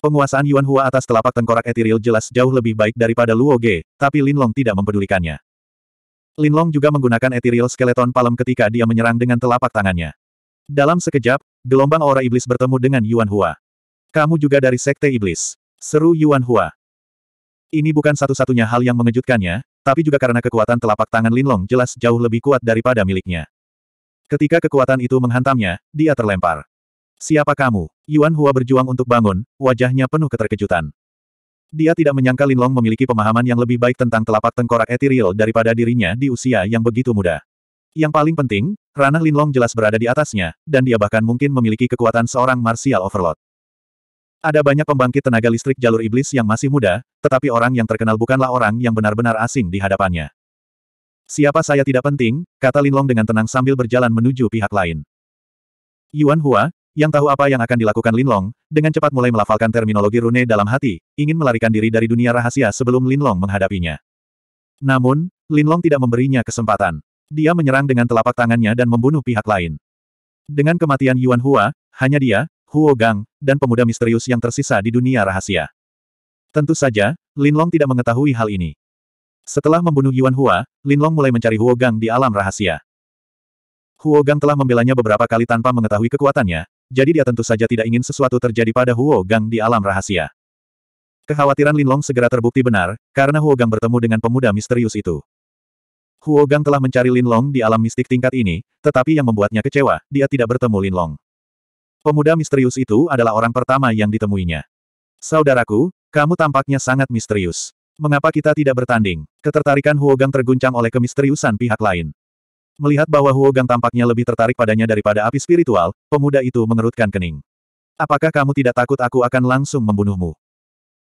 Penguasaan Yuan Hua atas telapak tengkorak etiril jelas jauh lebih baik daripada Luo Ge, tapi Lin Long tidak mempedulikannya. Lin Long juga menggunakan etiril skeleton palem ketika dia menyerang dengan telapak tangannya. Dalam sekejap, gelombang aura iblis bertemu dengan Yuan Hua. Kamu juga dari Sekte Iblis. Seru Yuan Hua. Ini bukan satu-satunya hal yang mengejutkannya, tapi juga karena kekuatan telapak tangan Lin Long jelas jauh lebih kuat daripada miliknya. Ketika kekuatan itu menghantamnya, dia terlempar. Siapa kamu? Yuan Hua berjuang untuk bangun, wajahnya penuh keterkejutan. Dia tidak menyangka Long memiliki pemahaman yang lebih baik tentang telapak tengkorak etiril daripada dirinya di usia yang begitu muda. Yang paling penting, ranah Lin Long jelas berada di atasnya, dan dia bahkan mungkin memiliki kekuatan seorang martial overlord. Ada banyak pembangkit tenaga listrik jalur iblis yang masih muda, tetapi orang yang terkenal bukanlah orang yang benar-benar asing di hadapannya. Siapa saya tidak penting, kata Lin Long dengan tenang sambil berjalan menuju pihak lain. Yuan Hua, yang tahu apa yang akan dilakukan Linlong, dengan cepat mulai melafalkan terminologi rune dalam hati, ingin melarikan diri dari dunia rahasia sebelum Linlong menghadapinya. Namun, Linlong tidak memberinya kesempatan. Dia menyerang dengan telapak tangannya dan membunuh pihak lain. Dengan kematian Yuan Hua, hanya dia, Huo Gang, dan pemuda misterius yang tersisa di dunia rahasia. Tentu saja, Linlong tidak mengetahui hal ini. Setelah membunuh Yuan Hua, Linlong mulai mencari Huo Gang di alam rahasia. Huo Gang telah membelanya beberapa kali tanpa mengetahui kekuatannya, jadi dia tentu saja tidak ingin sesuatu terjadi pada Huo Gang di alam rahasia. Kekhawatiran Linlong segera terbukti benar, karena Huo Gang bertemu dengan pemuda misterius itu. Huo Gang telah mencari Linlong di alam mistik tingkat ini, tetapi yang membuatnya kecewa, dia tidak bertemu Linlong. Pemuda misterius itu adalah orang pertama yang ditemuinya. Saudaraku, kamu tampaknya sangat misterius. Mengapa kita tidak bertanding? Ketertarikan Huo Gang terguncang oleh kemisteriusan pihak lain. Melihat bahwa Huo Gang tampaknya lebih tertarik padanya daripada api spiritual, pemuda itu mengerutkan kening. Apakah kamu tidak takut aku akan langsung membunuhmu?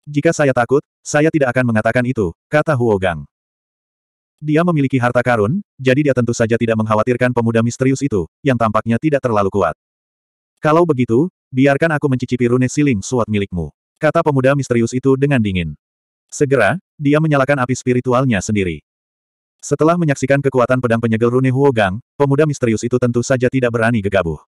Jika saya takut, saya tidak akan mengatakan itu, kata Huo Gang. Dia memiliki harta karun, jadi dia tentu saja tidak mengkhawatirkan pemuda misterius itu, yang tampaknya tidak terlalu kuat. Kalau begitu, biarkan aku mencicipi rune siling suat milikmu, kata pemuda misterius itu dengan dingin. Segera, dia menyalakan api spiritualnya sendiri. Setelah menyaksikan kekuatan pedang penyegel Rune Huogang, pemuda misterius itu tentu saja tidak berani gegabah.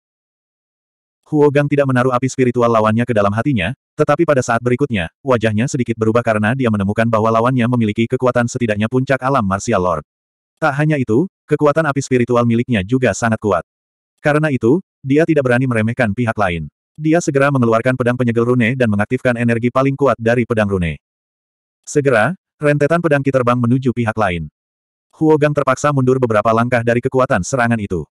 Huogang tidak menaruh api spiritual lawannya ke dalam hatinya, tetapi pada saat berikutnya, wajahnya sedikit berubah karena dia menemukan bahwa lawannya memiliki kekuatan setidaknya puncak alam Martial Lord. Tak hanya itu, kekuatan api spiritual miliknya juga sangat kuat. Karena itu, dia tidak berani meremehkan pihak lain. Dia segera mengeluarkan pedang penyegel rune dan mengaktifkan energi paling kuat dari pedang rune. Segera, rentetan pedang terbang menuju pihak lain. Huogang terpaksa mundur beberapa langkah dari kekuatan serangan itu.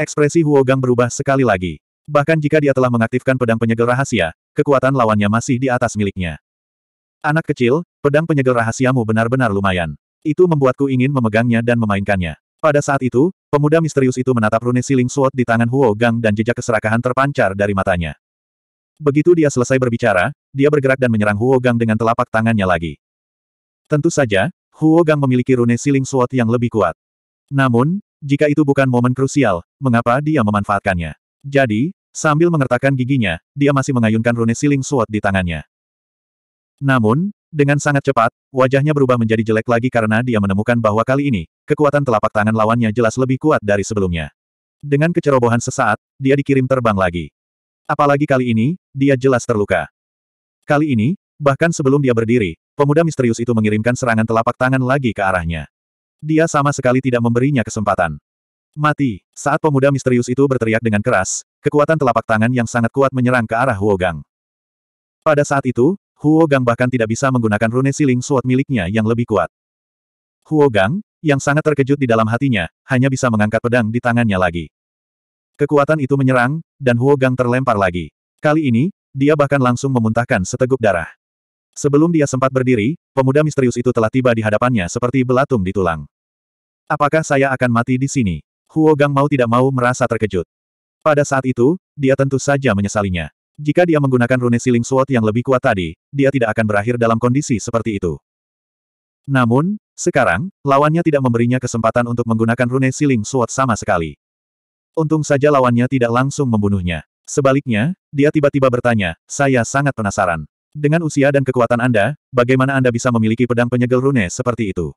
Ekspresi Huogang berubah sekali lagi. Bahkan jika dia telah mengaktifkan pedang penyegel rahasia, kekuatan lawannya masih di atas miliknya. Anak kecil, pedang penyegel rahasiamu benar-benar lumayan. Itu membuatku ingin memegangnya dan memainkannya. Pada saat itu, pemuda misterius itu menatap rune siling sword di tangan Huogang dan jejak keserakahan terpancar dari matanya. Begitu dia selesai berbicara, dia bergerak dan menyerang Huogang dengan telapak tangannya lagi. Tentu saja, Huo Gang memiliki rune siling sword yang lebih kuat. Namun, jika itu bukan momen krusial, mengapa dia memanfaatkannya? Jadi, sambil mengertakkan giginya, dia masih mengayunkan rune siling sword di tangannya. Namun, dengan sangat cepat, wajahnya berubah menjadi jelek lagi karena dia menemukan bahwa kali ini, kekuatan telapak tangan lawannya jelas lebih kuat dari sebelumnya. Dengan kecerobohan sesaat, dia dikirim terbang lagi. Apalagi kali ini, dia jelas terluka. Kali ini, bahkan sebelum dia berdiri, Pemuda misterius itu mengirimkan serangan telapak tangan lagi ke arahnya. Dia sama sekali tidak memberinya kesempatan. Mati. Saat pemuda misterius itu berteriak dengan keras, kekuatan telapak tangan yang sangat kuat menyerang ke arah Huogang. Pada saat itu, Huogang bahkan tidak bisa menggunakan rune siling suat miliknya yang lebih kuat. Huogang, yang sangat terkejut di dalam hatinya, hanya bisa mengangkat pedang di tangannya lagi. Kekuatan itu menyerang, dan Huogang terlempar lagi. Kali ini, dia bahkan langsung memuntahkan seteguk darah. Sebelum dia sempat berdiri, pemuda misterius itu telah tiba di hadapannya seperti belatung di tulang. Apakah saya akan mati di sini? Huo Gang mau tidak mau merasa terkejut. Pada saat itu, dia tentu saja menyesalinya. Jika dia menggunakan rune siling sword yang lebih kuat tadi, dia tidak akan berakhir dalam kondisi seperti itu. Namun, sekarang, lawannya tidak memberinya kesempatan untuk menggunakan rune siling sword sama sekali. Untung saja lawannya tidak langsung membunuhnya. Sebaliknya, dia tiba-tiba bertanya, saya sangat penasaran. Dengan usia dan kekuatan Anda, bagaimana Anda bisa memiliki pedang penyegel rune seperti itu?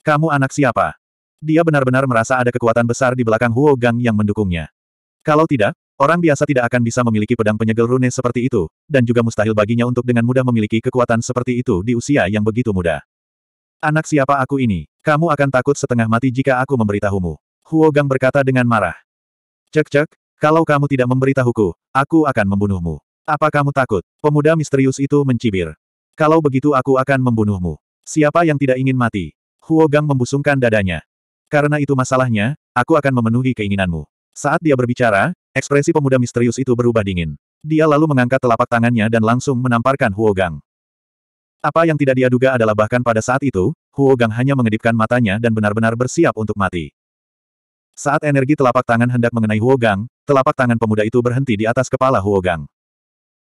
Kamu anak siapa? Dia benar-benar merasa ada kekuatan besar di belakang Huo Gang yang mendukungnya. Kalau tidak, orang biasa tidak akan bisa memiliki pedang penyegel rune seperti itu, dan juga mustahil baginya untuk dengan mudah memiliki kekuatan seperti itu di usia yang begitu muda. Anak siapa aku ini? Kamu akan takut setengah mati jika aku memberitahumu. Huo Gang berkata dengan marah. Cek-cek, kalau kamu tidak memberitahuku, aku akan membunuhmu. Apa kamu takut? Pemuda misterius itu mencibir. Kalau begitu aku akan membunuhmu. Siapa yang tidak ingin mati? Huo Gang membusungkan dadanya. Karena itu masalahnya, aku akan memenuhi keinginanmu. Saat dia berbicara, ekspresi pemuda misterius itu berubah dingin. Dia lalu mengangkat telapak tangannya dan langsung menamparkan Huo Gang. Apa yang tidak dia duga adalah bahkan pada saat itu, Huo Gang hanya mengedipkan matanya dan benar-benar bersiap untuk mati. Saat energi telapak tangan hendak mengenai Huo Gang, telapak tangan pemuda itu berhenti di atas kepala Huo Gang.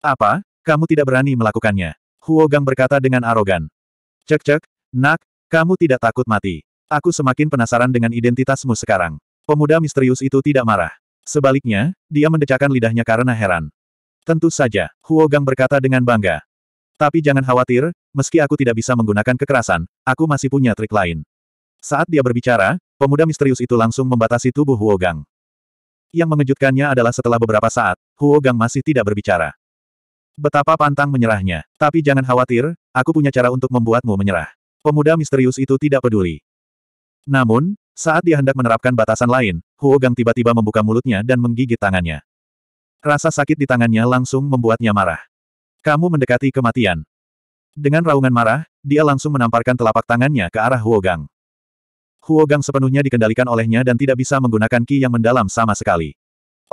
Apa? Kamu tidak berani melakukannya. Huo Gang berkata dengan arogan. Cek-cek, nak, kamu tidak takut mati. Aku semakin penasaran dengan identitasmu sekarang. Pemuda misterius itu tidak marah. Sebaliknya, dia mendecakkan lidahnya karena heran. Tentu saja, Huo Gang berkata dengan bangga. Tapi jangan khawatir, meski aku tidak bisa menggunakan kekerasan, aku masih punya trik lain. Saat dia berbicara, pemuda misterius itu langsung membatasi tubuh Huo Gang. Yang mengejutkannya adalah setelah beberapa saat, Huo Gang masih tidak berbicara. Betapa pantang menyerahnya. Tapi jangan khawatir, aku punya cara untuk membuatmu menyerah. Pemuda misterius itu tidak peduli. Namun, saat dia hendak menerapkan batasan lain, Huo Gang tiba-tiba membuka mulutnya dan menggigit tangannya. Rasa sakit di tangannya langsung membuatnya marah. Kamu mendekati kematian. Dengan raungan marah, dia langsung menamparkan telapak tangannya ke arah Huo Gang. Huo Gang sepenuhnya dikendalikan olehnya dan tidak bisa menggunakan ki yang mendalam sama sekali.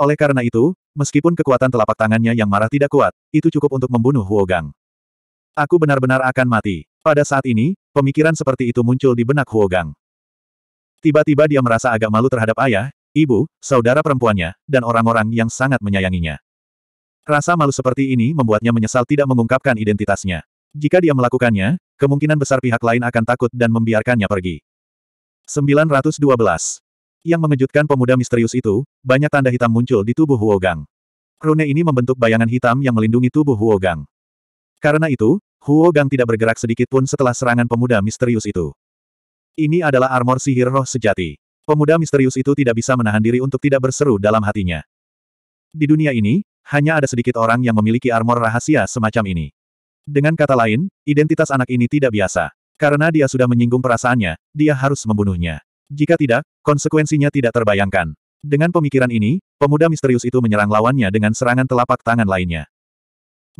Oleh karena itu, meskipun kekuatan telapak tangannya yang marah tidak kuat, itu cukup untuk membunuh Huogang. Aku benar-benar akan mati. Pada saat ini, pemikiran seperti itu muncul di benak Huogang. Tiba-tiba dia merasa agak malu terhadap ayah, ibu, saudara perempuannya, dan orang-orang yang sangat menyayanginya. Rasa malu seperti ini membuatnya menyesal tidak mengungkapkan identitasnya. Jika dia melakukannya, kemungkinan besar pihak lain akan takut dan membiarkannya pergi. 912. Yang mengejutkan pemuda misterius itu, banyak tanda hitam muncul di tubuh Huogang. Rune ini membentuk bayangan hitam yang melindungi tubuh Huogang. Karena itu, Huogang tidak bergerak sedikit pun setelah serangan pemuda misterius itu. Ini adalah armor sihir roh sejati. Pemuda misterius itu tidak bisa menahan diri untuk tidak berseru dalam hatinya. Di dunia ini, hanya ada sedikit orang yang memiliki armor rahasia semacam ini. Dengan kata lain, identitas anak ini tidak biasa. Karena dia sudah menyinggung perasaannya, dia harus membunuhnya. Jika tidak, konsekuensinya tidak terbayangkan. Dengan pemikiran ini, pemuda misterius itu menyerang lawannya dengan serangan telapak tangan lainnya.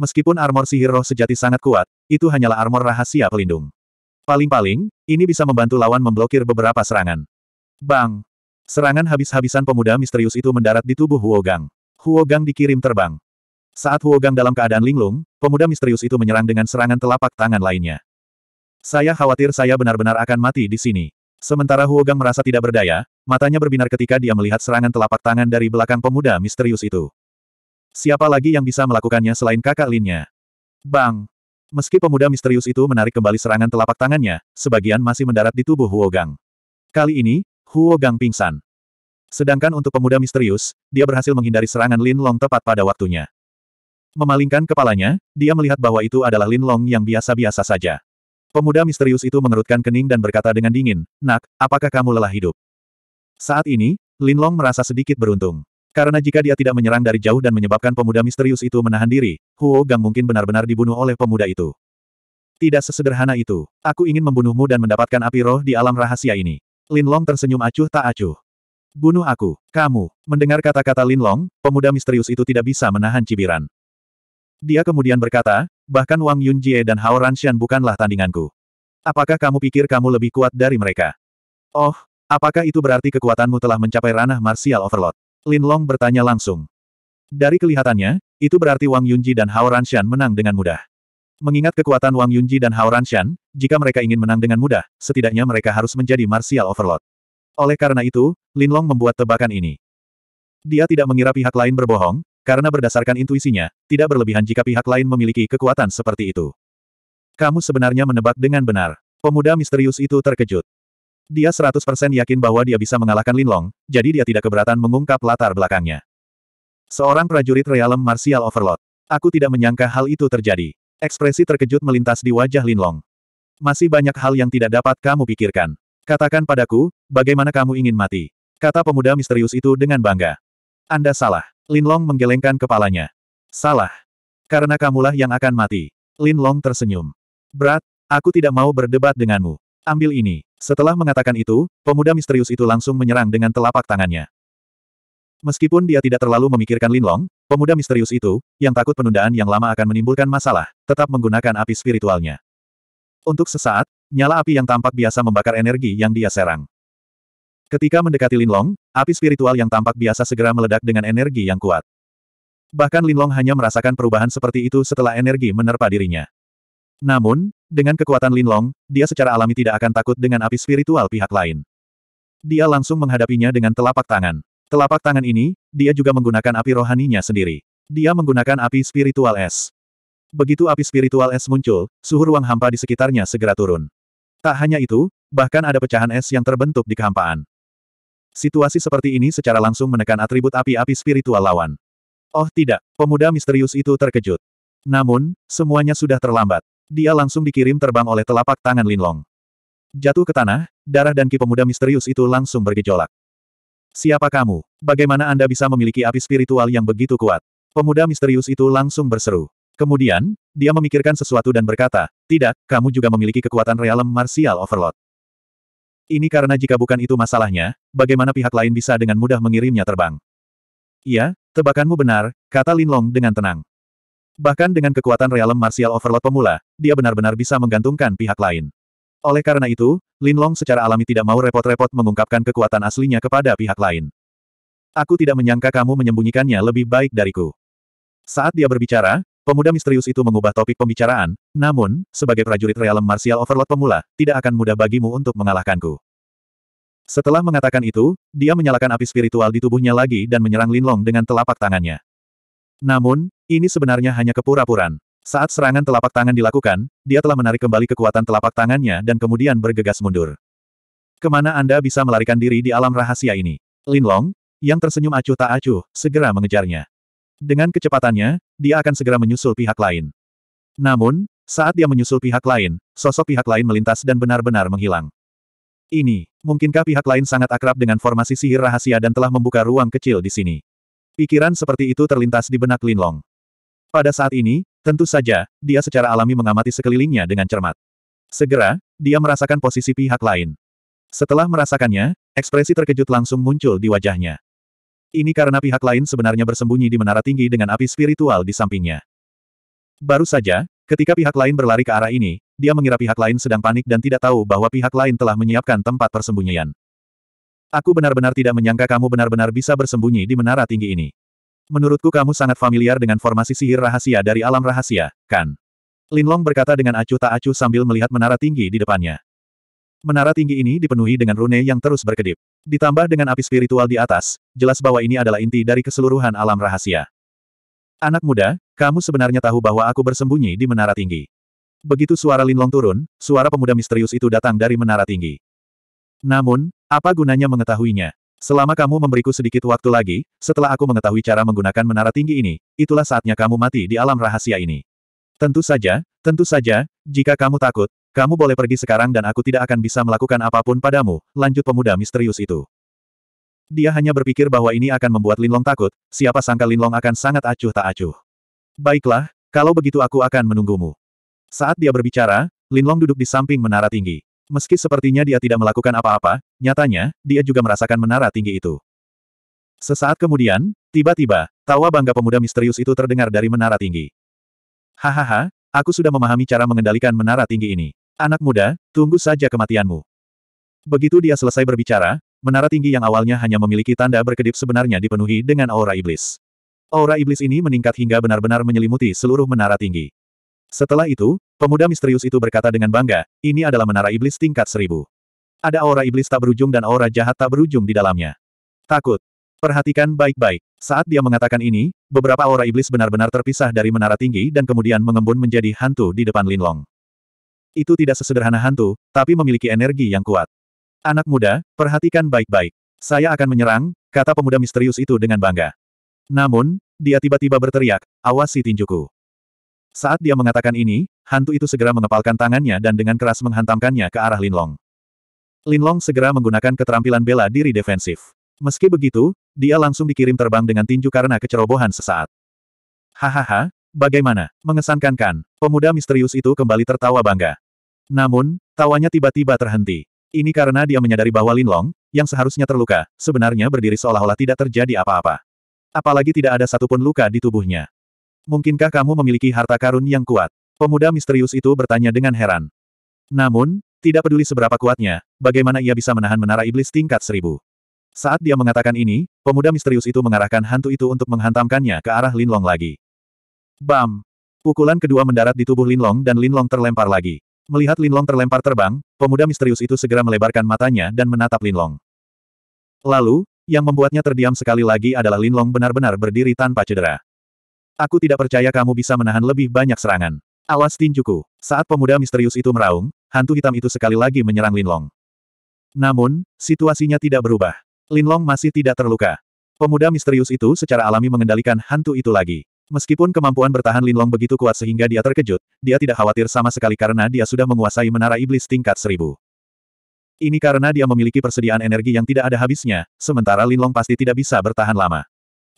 Meskipun armor sihir roh sejati sangat kuat, itu hanyalah armor rahasia pelindung. Paling-paling, ini bisa membantu lawan memblokir beberapa serangan. Bang! Serangan habis-habisan pemuda misterius itu mendarat di tubuh Huogang. Huogang dikirim terbang. Saat Huogang dalam keadaan linglung, pemuda misterius itu menyerang dengan serangan telapak tangan lainnya. Saya khawatir saya benar-benar akan mati di sini. Sementara Huogang merasa tidak berdaya, matanya berbinar ketika dia melihat serangan telapak tangan dari belakang pemuda misterius itu. Siapa lagi yang bisa melakukannya selain kakak Linnya? Bang! Meski pemuda misterius itu menarik kembali serangan telapak tangannya, sebagian masih mendarat di tubuh Huogang. Kali ini, Huogang pingsan. Sedangkan untuk pemuda misterius, dia berhasil menghindari serangan Lin Long tepat pada waktunya. Memalingkan kepalanya, dia melihat bahwa itu adalah Lin Long yang biasa-biasa saja. Pemuda misterius itu mengerutkan kening dan berkata dengan dingin, Nak, apakah kamu lelah hidup? Saat ini, Lin Long merasa sedikit beruntung. Karena jika dia tidak menyerang dari jauh dan menyebabkan pemuda misterius itu menahan diri, Huo Gang mungkin benar-benar dibunuh oleh pemuda itu. Tidak sesederhana itu. Aku ingin membunuhmu dan mendapatkan api roh di alam rahasia ini. Lin Long tersenyum acuh tak acuh. Bunuh aku, kamu. Mendengar kata-kata Lin Long, pemuda misterius itu tidak bisa menahan cibiran. Dia kemudian berkata, Bahkan Wang Yunjie dan Hao Ranshan bukanlah tandinganku. Apakah kamu pikir kamu lebih kuat dari mereka? Oh, apakah itu berarti kekuatanmu telah mencapai ranah martial overload? Lin Long bertanya langsung. Dari kelihatannya, itu berarti Wang Yunji dan Hao Ranshan menang dengan mudah. Mengingat kekuatan Wang Yunji dan Hao Ranshan, jika mereka ingin menang dengan mudah, setidaknya mereka harus menjadi martial overload. Oleh karena itu, Lin Long membuat tebakan ini. Dia tidak mengira pihak lain berbohong, karena berdasarkan intuisinya, tidak berlebihan jika pihak lain memiliki kekuatan seperti itu. Kamu sebenarnya menebak dengan benar. Pemuda misterius itu terkejut. Dia 100% yakin bahwa dia bisa mengalahkan Linlong, jadi dia tidak keberatan mengungkap latar belakangnya. Seorang prajurit realem martial overlord. Aku tidak menyangka hal itu terjadi. Ekspresi terkejut melintas di wajah Linlong. Masih banyak hal yang tidak dapat kamu pikirkan. Katakan padaku, bagaimana kamu ingin mati? Kata pemuda misterius itu dengan bangga. Anda salah. Linlong menggelengkan kepalanya. Salah. Karena kamulah yang akan mati. Linlong tersenyum. Berat, aku tidak mau berdebat denganmu. Ambil ini. Setelah mengatakan itu, pemuda misterius itu langsung menyerang dengan telapak tangannya. Meskipun dia tidak terlalu memikirkan Linlong, pemuda misterius itu, yang takut penundaan yang lama akan menimbulkan masalah, tetap menggunakan api spiritualnya. Untuk sesaat, nyala api yang tampak biasa membakar energi yang dia serang. Ketika mendekati Linlong, api spiritual yang tampak biasa segera meledak dengan energi yang kuat. Bahkan Linlong hanya merasakan perubahan seperti itu setelah energi menerpa dirinya. Namun, dengan kekuatan Linlong, dia secara alami tidak akan takut dengan api spiritual pihak lain. Dia langsung menghadapinya dengan telapak tangan. Telapak tangan ini, dia juga menggunakan api rohaninya sendiri. Dia menggunakan api spiritual es. Begitu api spiritual es muncul, suhu ruang hampa di sekitarnya segera turun. Tak hanya itu, bahkan ada pecahan es yang terbentuk di kehampaan. Situasi seperti ini secara langsung menekan atribut api-api spiritual lawan. Oh tidak, pemuda misterius itu terkejut. Namun, semuanya sudah terlambat. Dia langsung dikirim terbang oleh telapak tangan Linlong. Jatuh ke tanah, darah dan ki pemuda misterius itu langsung bergejolak. Siapa kamu? Bagaimana Anda bisa memiliki api spiritual yang begitu kuat? Pemuda misterius itu langsung berseru. Kemudian, dia memikirkan sesuatu dan berkata, tidak, kamu juga memiliki kekuatan realem martial overload. Ini karena jika bukan itu masalahnya, bagaimana pihak lain bisa dengan mudah mengirimnya terbang? Iya, tebakanmu benar, kata Linlong dengan tenang. Bahkan dengan kekuatan realem martial overload pemula, dia benar-benar bisa menggantungkan pihak lain. Oleh karena itu, Linlong secara alami tidak mau repot-repot mengungkapkan kekuatan aslinya kepada pihak lain. Aku tidak menyangka kamu menyembunyikannya lebih baik dariku. Saat dia berbicara, pemuda misterius itu mengubah topik pembicaraan, namun, sebagai prajurit realem martial overload pemula, tidak akan mudah bagimu untuk mengalahkanku. Setelah mengatakan itu, dia menyalakan api spiritual di tubuhnya lagi dan menyerang Linlong dengan telapak tangannya. Namun, ini sebenarnya hanya kepura puraan Saat serangan telapak tangan dilakukan, dia telah menarik kembali kekuatan telapak tangannya dan kemudian bergegas mundur. Kemana Anda bisa melarikan diri di alam rahasia ini? Linlong, yang tersenyum acuh tak acuh, segera mengejarnya. Dengan kecepatannya, dia akan segera menyusul pihak lain. Namun, saat dia menyusul pihak lain, sosok pihak lain melintas dan benar-benar menghilang. Ini, mungkinkah pihak lain sangat akrab dengan formasi sihir rahasia dan telah membuka ruang kecil di sini? Pikiran seperti itu terlintas di benak Linlong. Pada saat ini, tentu saja, dia secara alami mengamati sekelilingnya dengan cermat. Segera, dia merasakan posisi pihak lain. Setelah merasakannya, ekspresi terkejut langsung muncul di wajahnya. Ini karena pihak lain sebenarnya bersembunyi di menara tinggi dengan api spiritual di sampingnya. Baru saja, Ketika pihak lain berlari ke arah ini, dia mengira pihak lain sedang panik dan tidak tahu bahwa pihak lain telah menyiapkan tempat persembunyian. Aku benar-benar tidak menyangka kamu benar-benar bisa bersembunyi di menara tinggi ini. Menurutku kamu sangat familiar dengan formasi sihir rahasia dari alam rahasia, kan? Linlong berkata dengan acuh tak acuh sambil melihat menara tinggi di depannya. Menara tinggi ini dipenuhi dengan rune yang terus berkedip. Ditambah dengan api spiritual di atas, jelas bahwa ini adalah inti dari keseluruhan alam rahasia. Anak muda, kamu sebenarnya tahu bahwa aku bersembunyi di menara tinggi. Begitu suara Linlong turun, suara pemuda misterius itu datang dari menara tinggi. Namun, apa gunanya mengetahuinya? Selama kamu memberiku sedikit waktu lagi, setelah aku mengetahui cara menggunakan menara tinggi ini, itulah saatnya kamu mati di alam rahasia ini. Tentu saja, tentu saja, jika kamu takut, kamu boleh pergi sekarang dan aku tidak akan bisa melakukan apapun padamu, lanjut pemuda misterius itu. Dia hanya berpikir bahwa ini akan membuat Linlong takut, siapa sangka Linlong akan sangat acuh tak acuh. Baiklah, kalau begitu aku akan menunggumu. Saat dia berbicara, Linlong duduk di samping menara tinggi. Meski sepertinya dia tidak melakukan apa-apa, nyatanya, dia juga merasakan menara tinggi itu. Sesaat kemudian, tiba-tiba, tawa bangga pemuda misterius itu terdengar dari menara tinggi. Hahaha, aku sudah memahami cara mengendalikan menara tinggi ini. Anak muda, tunggu saja kematianmu. Begitu dia selesai berbicara, menara tinggi yang awalnya hanya memiliki tanda berkedip sebenarnya dipenuhi dengan aura iblis. Aura iblis ini meningkat hingga benar-benar menyelimuti seluruh menara tinggi. Setelah itu, pemuda misterius itu berkata dengan bangga, ini adalah menara iblis tingkat seribu. Ada aura iblis tak berujung dan aura jahat tak berujung di dalamnya. Takut. Perhatikan baik-baik. Saat dia mengatakan ini, beberapa aura iblis benar-benar terpisah dari menara tinggi dan kemudian mengembun menjadi hantu di depan Linlong. Itu tidak sesederhana hantu, tapi memiliki energi yang kuat. Anak muda, perhatikan baik-baik. Saya akan menyerang, kata pemuda misterius itu dengan bangga. Namun, dia tiba-tiba berteriak, awasi tinjuku. Saat dia mengatakan ini, hantu itu segera mengepalkan tangannya dan dengan keras menghantamkannya ke arah Linlong. Linlong segera menggunakan keterampilan bela diri defensif. Meski begitu, dia langsung dikirim terbang dengan tinju karena kecerobohan sesaat. Hahaha, bagaimana? Mengesankan kan? Pemuda misterius itu kembali tertawa bangga. Namun, tawanya tiba-tiba terhenti. Ini karena dia menyadari bahwa Linlong, yang seharusnya terluka, sebenarnya berdiri seolah-olah tidak terjadi apa-apa. Apalagi tidak ada satupun luka di tubuhnya. Mungkinkah kamu memiliki harta karun yang kuat? Pemuda misterius itu bertanya dengan heran. Namun, tidak peduli seberapa kuatnya, bagaimana ia bisa menahan menara iblis tingkat seribu. Saat dia mengatakan ini, pemuda misterius itu mengarahkan hantu itu untuk menghantamkannya ke arah Linlong lagi. Bam! Pukulan kedua mendarat di tubuh Linlong dan Linlong terlempar lagi. Melihat Linlong terlempar terbang, pemuda misterius itu segera melebarkan matanya dan menatap Linlong. Lalu, yang membuatnya terdiam sekali lagi adalah Linlong benar-benar berdiri tanpa cedera. Aku tidak percaya kamu bisa menahan lebih banyak serangan. Awas tinjuku. Saat pemuda misterius itu meraung, hantu hitam itu sekali lagi menyerang Linlong. Namun, situasinya tidak berubah. Linlong masih tidak terluka. Pemuda misterius itu secara alami mengendalikan hantu itu lagi. Meskipun kemampuan bertahan Linlong begitu kuat sehingga dia terkejut, dia tidak khawatir sama sekali karena dia sudah menguasai menara iblis tingkat seribu. Ini karena dia memiliki persediaan energi yang tidak ada habisnya, sementara Linlong pasti tidak bisa bertahan lama.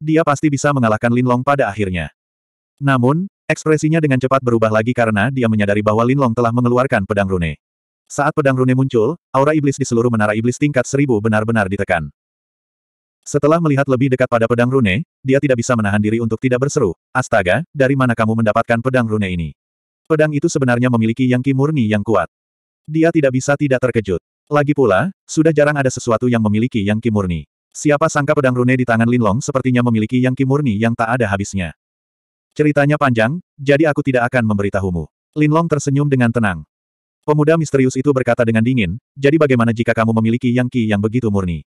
Dia pasti bisa mengalahkan Linlong pada akhirnya. Namun, ekspresinya dengan cepat berubah lagi karena dia menyadari bahwa Linlong telah mengeluarkan pedang rune. Saat pedang rune muncul, aura iblis di seluruh menara iblis tingkat seribu benar-benar ditekan. Setelah melihat lebih dekat pada pedang rune, dia tidak bisa menahan diri untuk tidak berseru, Astaga, dari mana kamu mendapatkan pedang rune ini? Pedang itu sebenarnya memiliki yang murni yang kuat. Dia tidak bisa tidak terkejut. Lagi pula, sudah jarang ada sesuatu yang memiliki yang murni. Siapa sangka pedang rune di tangan Linlong sepertinya memiliki yang murni yang tak ada habisnya. Ceritanya panjang, jadi aku tidak akan memberitahumu. Linlong tersenyum dengan tenang. Pemuda misterius itu berkata dengan dingin, jadi bagaimana jika kamu memiliki yang ki yang begitu murni?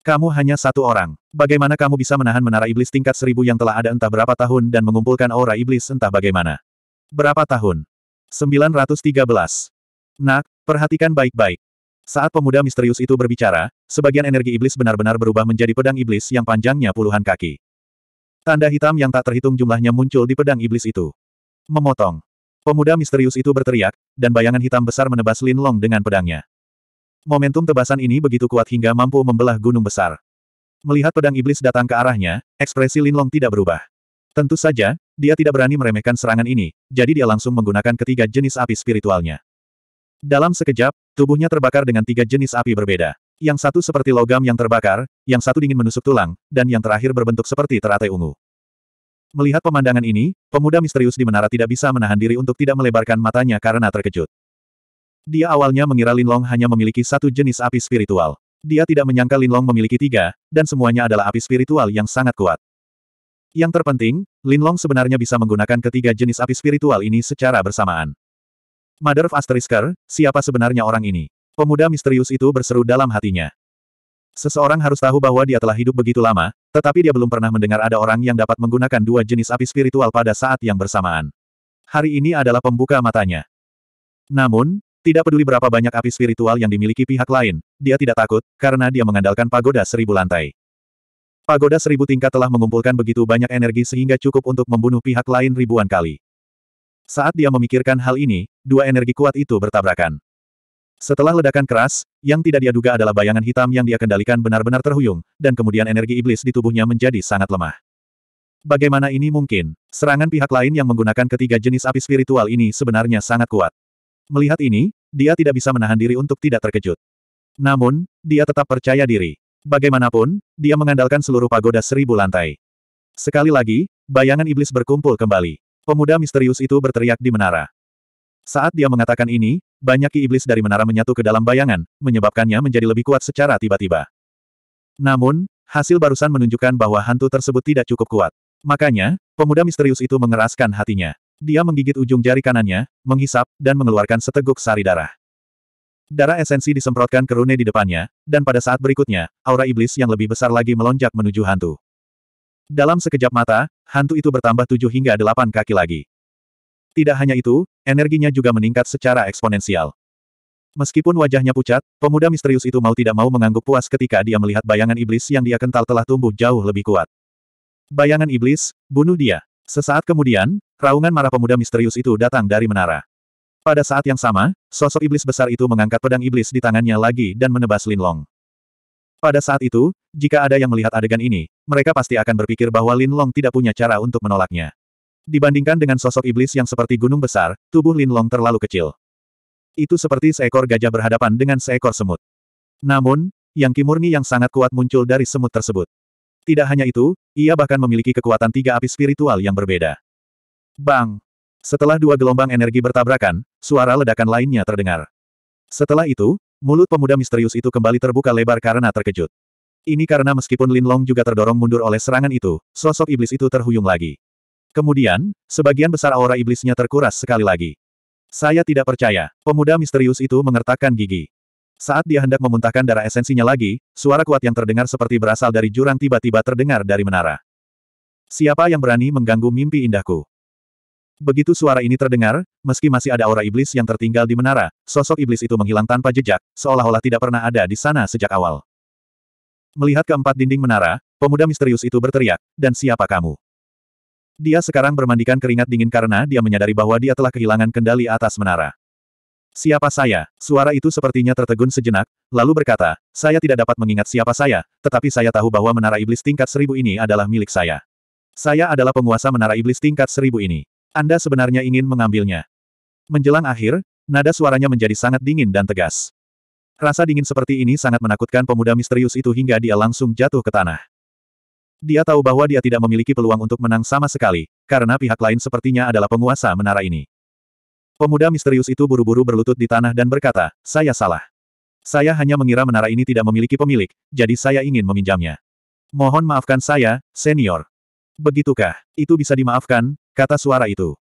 Kamu hanya satu orang. Bagaimana kamu bisa menahan menara iblis tingkat seribu yang telah ada entah berapa tahun dan mengumpulkan aura iblis entah bagaimana? Berapa tahun? 913. Nak, perhatikan baik-baik. Saat pemuda misterius itu berbicara, sebagian energi iblis benar-benar berubah menjadi pedang iblis yang panjangnya puluhan kaki. Tanda hitam yang tak terhitung jumlahnya muncul di pedang iblis itu. Memotong. Pemuda misterius itu berteriak, dan bayangan hitam besar menebas Lin Long dengan pedangnya. Momentum tebasan ini begitu kuat hingga mampu membelah gunung besar. Melihat pedang iblis datang ke arahnya, ekspresi Lin Long tidak berubah. Tentu saja, dia tidak berani meremehkan serangan ini, jadi dia langsung menggunakan ketiga jenis api spiritualnya. Dalam sekejap, tubuhnya terbakar dengan tiga jenis api berbeda. Yang satu seperti logam yang terbakar, yang satu dingin menusuk tulang, dan yang terakhir berbentuk seperti teratai ungu. Melihat pemandangan ini, pemuda misterius di menara tidak bisa menahan diri untuk tidak melebarkan matanya karena terkejut. Dia awalnya mengira Linlong hanya memiliki satu jenis api spiritual. Dia tidak menyangka Linlong memiliki tiga, dan semuanya adalah api spiritual yang sangat kuat. Yang terpenting, Linlong sebenarnya bisa menggunakan ketiga jenis api spiritual ini secara bersamaan. Mother of Asterisker, siapa sebenarnya orang ini? Pemuda misterius itu berseru dalam hatinya. Seseorang harus tahu bahwa dia telah hidup begitu lama, tetapi dia belum pernah mendengar ada orang yang dapat menggunakan dua jenis api spiritual pada saat yang bersamaan. Hari ini adalah pembuka matanya. Namun, tidak peduli berapa banyak api spiritual yang dimiliki pihak lain, dia tidak takut, karena dia mengandalkan pagoda seribu lantai. Pagoda seribu tingkat telah mengumpulkan begitu banyak energi sehingga cukup untuk membunuh pihak lain ribuan kali. Saat dia memikirkan hal ini, dua energi kuat itu bertabrakan. Setelah ledakan keras, yang tidak dia duga adalah bayangan hitam yang dia kendalikan benar-benar terhuyung, dan kemudian energi iblis di tubuhnya menjadi sangat lemah. Bagaimana ini mungkin? Serangan pihak lain yang menggunakan ketiga jenis api spiritual ini sebenarnya sangat kuat. Melihat ini, dia tidak bisa menahan diri untuk tidak terkejut. Namun, dia tetap percaya diri. Bagaimanapun, dia mengandalkan seluruh pagoda seribu lantai. Sekali lagi, bayangan iblis berkumpul kembali. Pemuda misterius itu berteriak di menara. Saat dia mengatakan ini, banyak iblis dari menara menyatu ke dalam bayangan, menyebabkannya menjadi lebih kuat secara tiba-tiba. Namun, hasil barusan menunjukkan bahwa hantu tersebut tidak cukup kuat. Makanya, pemuda misterius itu mengeraskan hatinya. Dia menggigit ujung jari kanannya, menghisap, dan mengeluarkan seteguk sari darah. Darah esensi disemprotkan ke rune di depannya, dan pada saat berikutnya, aura iblis yang lebih besar lagi melonjak menuju hantu. Dalam sekejap mata, hantu itu bertambah tujuh hingga delapan kaki lagi. Tidak hanya itu, energinya juga meningkat secara eksponensial. Meskipun wajahnya pucat, pemuda misterius itu mau tidak mau mengangguk puas ketika dia melihat bayangan iblis yang dia kental telah tumbuh jauh lebih kuat. Bayangan iblis, bunuh dia. Sesaat kemudian, raungan marah pemuda misterius itu datang dari menara. Pada saat yang sama, sosok iblis besar itu mengangkat pedang iblis di tangannya lagi dan menebas Long. Pada saat itu, jika ada yang melihat adegan ini, mereka pasti akan berpikir bahwa Lin Long tidak punya cara untuk menolaknya. Dibandingkan dengan sosok iblis yang seperti gunung besar, tubuh Lin Long terlalu kecil. Itu seperti seekor gajah berhadapan dengan seekor semut. Namun, yang kimurni yang sangat kuat muncul dari semut tersebut. Tidak hanya itu, ia bahkan memiliki kekuatan tiga api spiritual yang berbeda. Bang! Setelah dua gelombang energi bertabrakan, suara ledakan lainnya terdengar. Setelah itu, mulut pemuda misterius itu kembali terbuka lebar karena terkejut. Ini karena meskipun Lin Long juga terdorong mundur oleh serangan itu, sosok iblis itu terhuyung lagi. Kemudian, sebagian besar aura iblisnya terkuras sekali lagi. Saya tidak percaya, pemuda misterius itu mengertakkan gigi. Saat dia hendak memuntahkan darah esensinya lagi, suara kuat yang terdengar seperti berasal dari jurang tiba-tiba terdengar dari menara. Siapa yang berani mengganggu mimpi indahku? Begitu suara ini terdengar, meski masih ada aura iblis yang tertinggal di menara, sosok iblis itu menghilang tanpa jejak, seolah-olah tidak pernah ada di sana sejak awal. Melihat keempat dinding menara, pemuda misterius itu berteriak, dan siapa kamu? Dia sekarang bermandikan keringat dingin karena dia menyadari bahwa dia telah kehilangan kendali atas menara. Siapa saya? Suara itu sepertinya tertegun sejenak, lalu berkata, saya tidak dapat mengingat siapa saya, tetapi saya tahu bahwa menara iblis tingkat seribu ini adalah milik saya. Saya adalah penguasa menara iblis tingkat seribu ini. Anda sebenarnya ingin mengambilnya. Menjelang akhir, nada suaranya menjadi sangat dingin dan tegas. Rasa dingin seperti ini sangat menakutkan pemuda misterius itu hingga dia langsung jatuh ke tanah. Dia tahu bahwa dia tidak memiliki peluang untuk menang sama sekali, karena pihak lain sepertinya adalah penguasa menara ini. Pemuda misterius itu buru-buru berlutut di tanah dan berkata, saya salah. Saya hanya mengira menara ini tidak memiliki pemilik, jadi saya ingin meminjamnya. Mohon maafkan saya, senior. Begitukah, itu bisa dimaafkan, kata suara itu.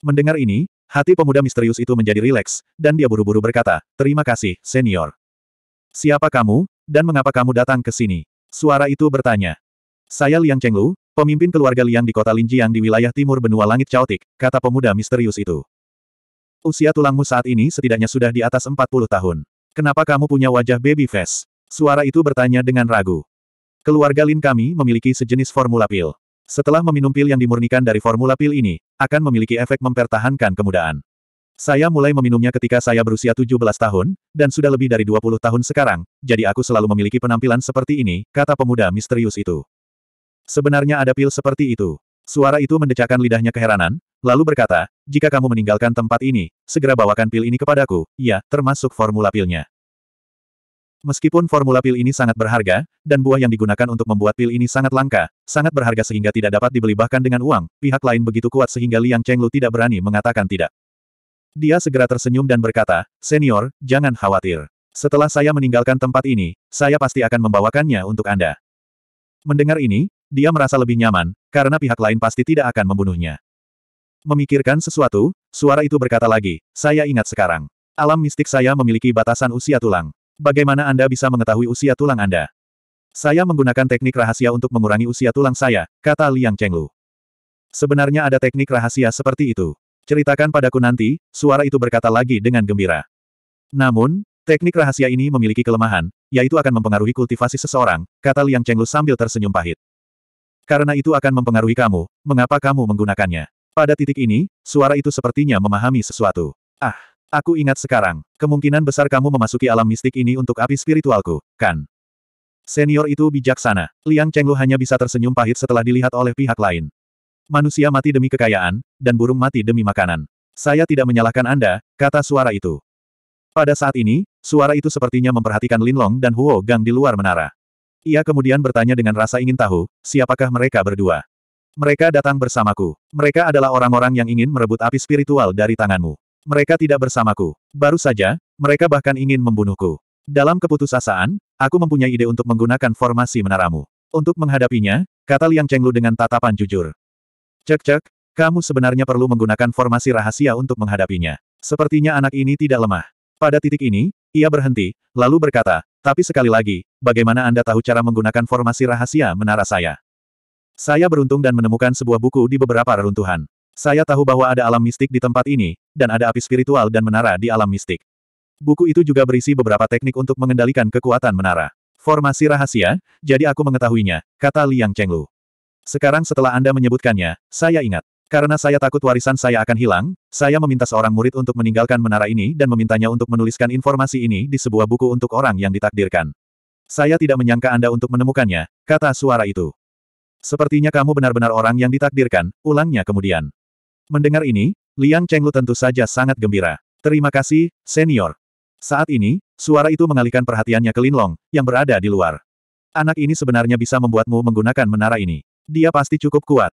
Mendengar ini, hati pemuda misterius itu menjadi rileks, dan dia buru-buru berkata, terima kasih, senior. Siapa kamu, dan mengapa kamu datang ke sini? Suara itu bertanya. Saya Liang Chenglu, pemimpin keluarga Liang di kota Linjiang di wilayah timur benua langit caotik, kata pemuda misterius itu. Usia tulangmu saat ini setidaknya sudah di atas 40 tahun. Kenapa kamu punya wajah baby face? Suara itu bertanya dengan ragu. Keluarga Lin kami memiliki sejenis formula pil. Setelah meminum pil yang dimurnikan dari formula pil ini, akan memiliki efek mempertahankan kemudaan. Saya mulai meminumnya ketika saya berusia 17 tahun, dan sudah lebih dari 20 tahun sekarang, jadi aku selalu memiliki penampilan seperti ini, kata pemuda misterius itu. Sebenarnya ada pil seperti itu. Suara itu mendecakkan lidahnya keheranan, Lalu berkata, jika kamu meninggalkan tempat ini, segera bawakan pil ini kepadaku, ya, termasuk formula pilnya. Meskipun formula pil ini sangat berharga, dan buah yang digunakan untuk membuat pil ini sangat langka, sangat berharga sehingga tidak dapat dibeli bahkan dengan uang, pihak lain begitu kuat sehingga Liang Chenglu tidak berani mengatakan tidak. Dia segera tersenyum dan berkata, Senior, jangan khawatir. Setelah saya meninggalkan tempat ini, saya pasti akan membawakannya untuk Anda. Mendengar ini, dia merasa lebih nyaman, karena pihak lain pasti tidak akan membunuhnya. Memikirkan sesuatu, suara itu berkata lagi, saya ingat sekarang. Alam mistik saya memiliki batasan usia tulang. Bagaimana Anda bisa mengetahui usia tulang Anda? Saya menggunakan teknik rahasia untuk mengurangi usia tulang saya, kata Liang Chenglu. Sebenarnya ada teknik rahasia seperti itu. Ceritakan padaku nanti, suara itu berkata lagi dengan gembira. Namun, teknik rahasia ini memiliki kelemahan, yaitu akan mempengaruhi kultivasi seseorang, kata Liang Chenglu sambil tersenyum pahit. Karena itu akan mempengaruhi kamu, mengapa kamu menggunakannya? Pada titik ini, suara itu sepertinya memahami sesuatu. Ah, aku ingat sekarang, kemungkinan besar kamu memasuki alam mistik ini untuk api spiritualku, kan? Senior itu bijaksana. Liang Chenglu hanya bisa tersenyum pahit setelah dilihat oleh pihak lain. Manusia mati demi kekayaan, dan burung mati demi makanan. Saya tidak menyalahkan Anda, kata suara itu. Pada saat ini, suara itu sepertinya memperhatikan Lin Long dan Huo Gang di luar menara. Ia kemudian bertanya dengan rasa ingin tahu, siapakah mereka berdua. Mereka datang bersamaku. Mereka adalah orang-orang yang ingin merebut api spiritual dari tanganmu. Mereka tidak bersamaku. Baru saja, mereka bahkan ingin membunuhku. Dalam keputusasaan, aku mempunyai ide untuk menggunakan formasi menaramu. Untuk menghadapinya, kata Liang Chenglu dengan tatapan jujur. Cek-cek, kamu sebenarnya perlu menggunakan formasi rahasia untuk menghadapinya. Sepertinya anak ini tidak lemah. Pada titik ini, ia berhenti, lalu berkata, tapi sekali lagi, bagaimana Anda tahu cara menggunakan formasi rahasia menara saya? Saya beruntung dan menemukan sebuah buku di beberapa reruntuhan. Saya tahu bahwa ada alam mistik di tempat ini, dan ada api spiritual dan menara di alam mistik. Buku itu juga berisi beberapa teknik untuk mengendalikan kekuatan menara. Formasi rahasia, jadi aku mengetahuinya, kata Liang Chenglu. Sekarang setelah Anda menyebutkannya, saya ingat. Karena saya takut warisan saya akan hilang, saya meminta seorang murid untuk meninggalkan menara ini dan memintanya untuk menuliskan informasi ini di sebuah buku untuk orang yang ditakdirkan. Saya tidak menyangka Anda untuk menemukannya, kata suara itu. Sepertinya kamu benar-benar orang yang ditakdirkan, ulangnya kemudian. Mendengar ini, Liang Chenglu tentu saja sangat gembira. Terima kasih, senior. Saat ini, suara itu mengalihkan perhatiannya ke Linlong, yang berada di luar. Anak ini sebenarnya bisa membuatmu menggunakan menara ini. Dia pasti cukup kuat.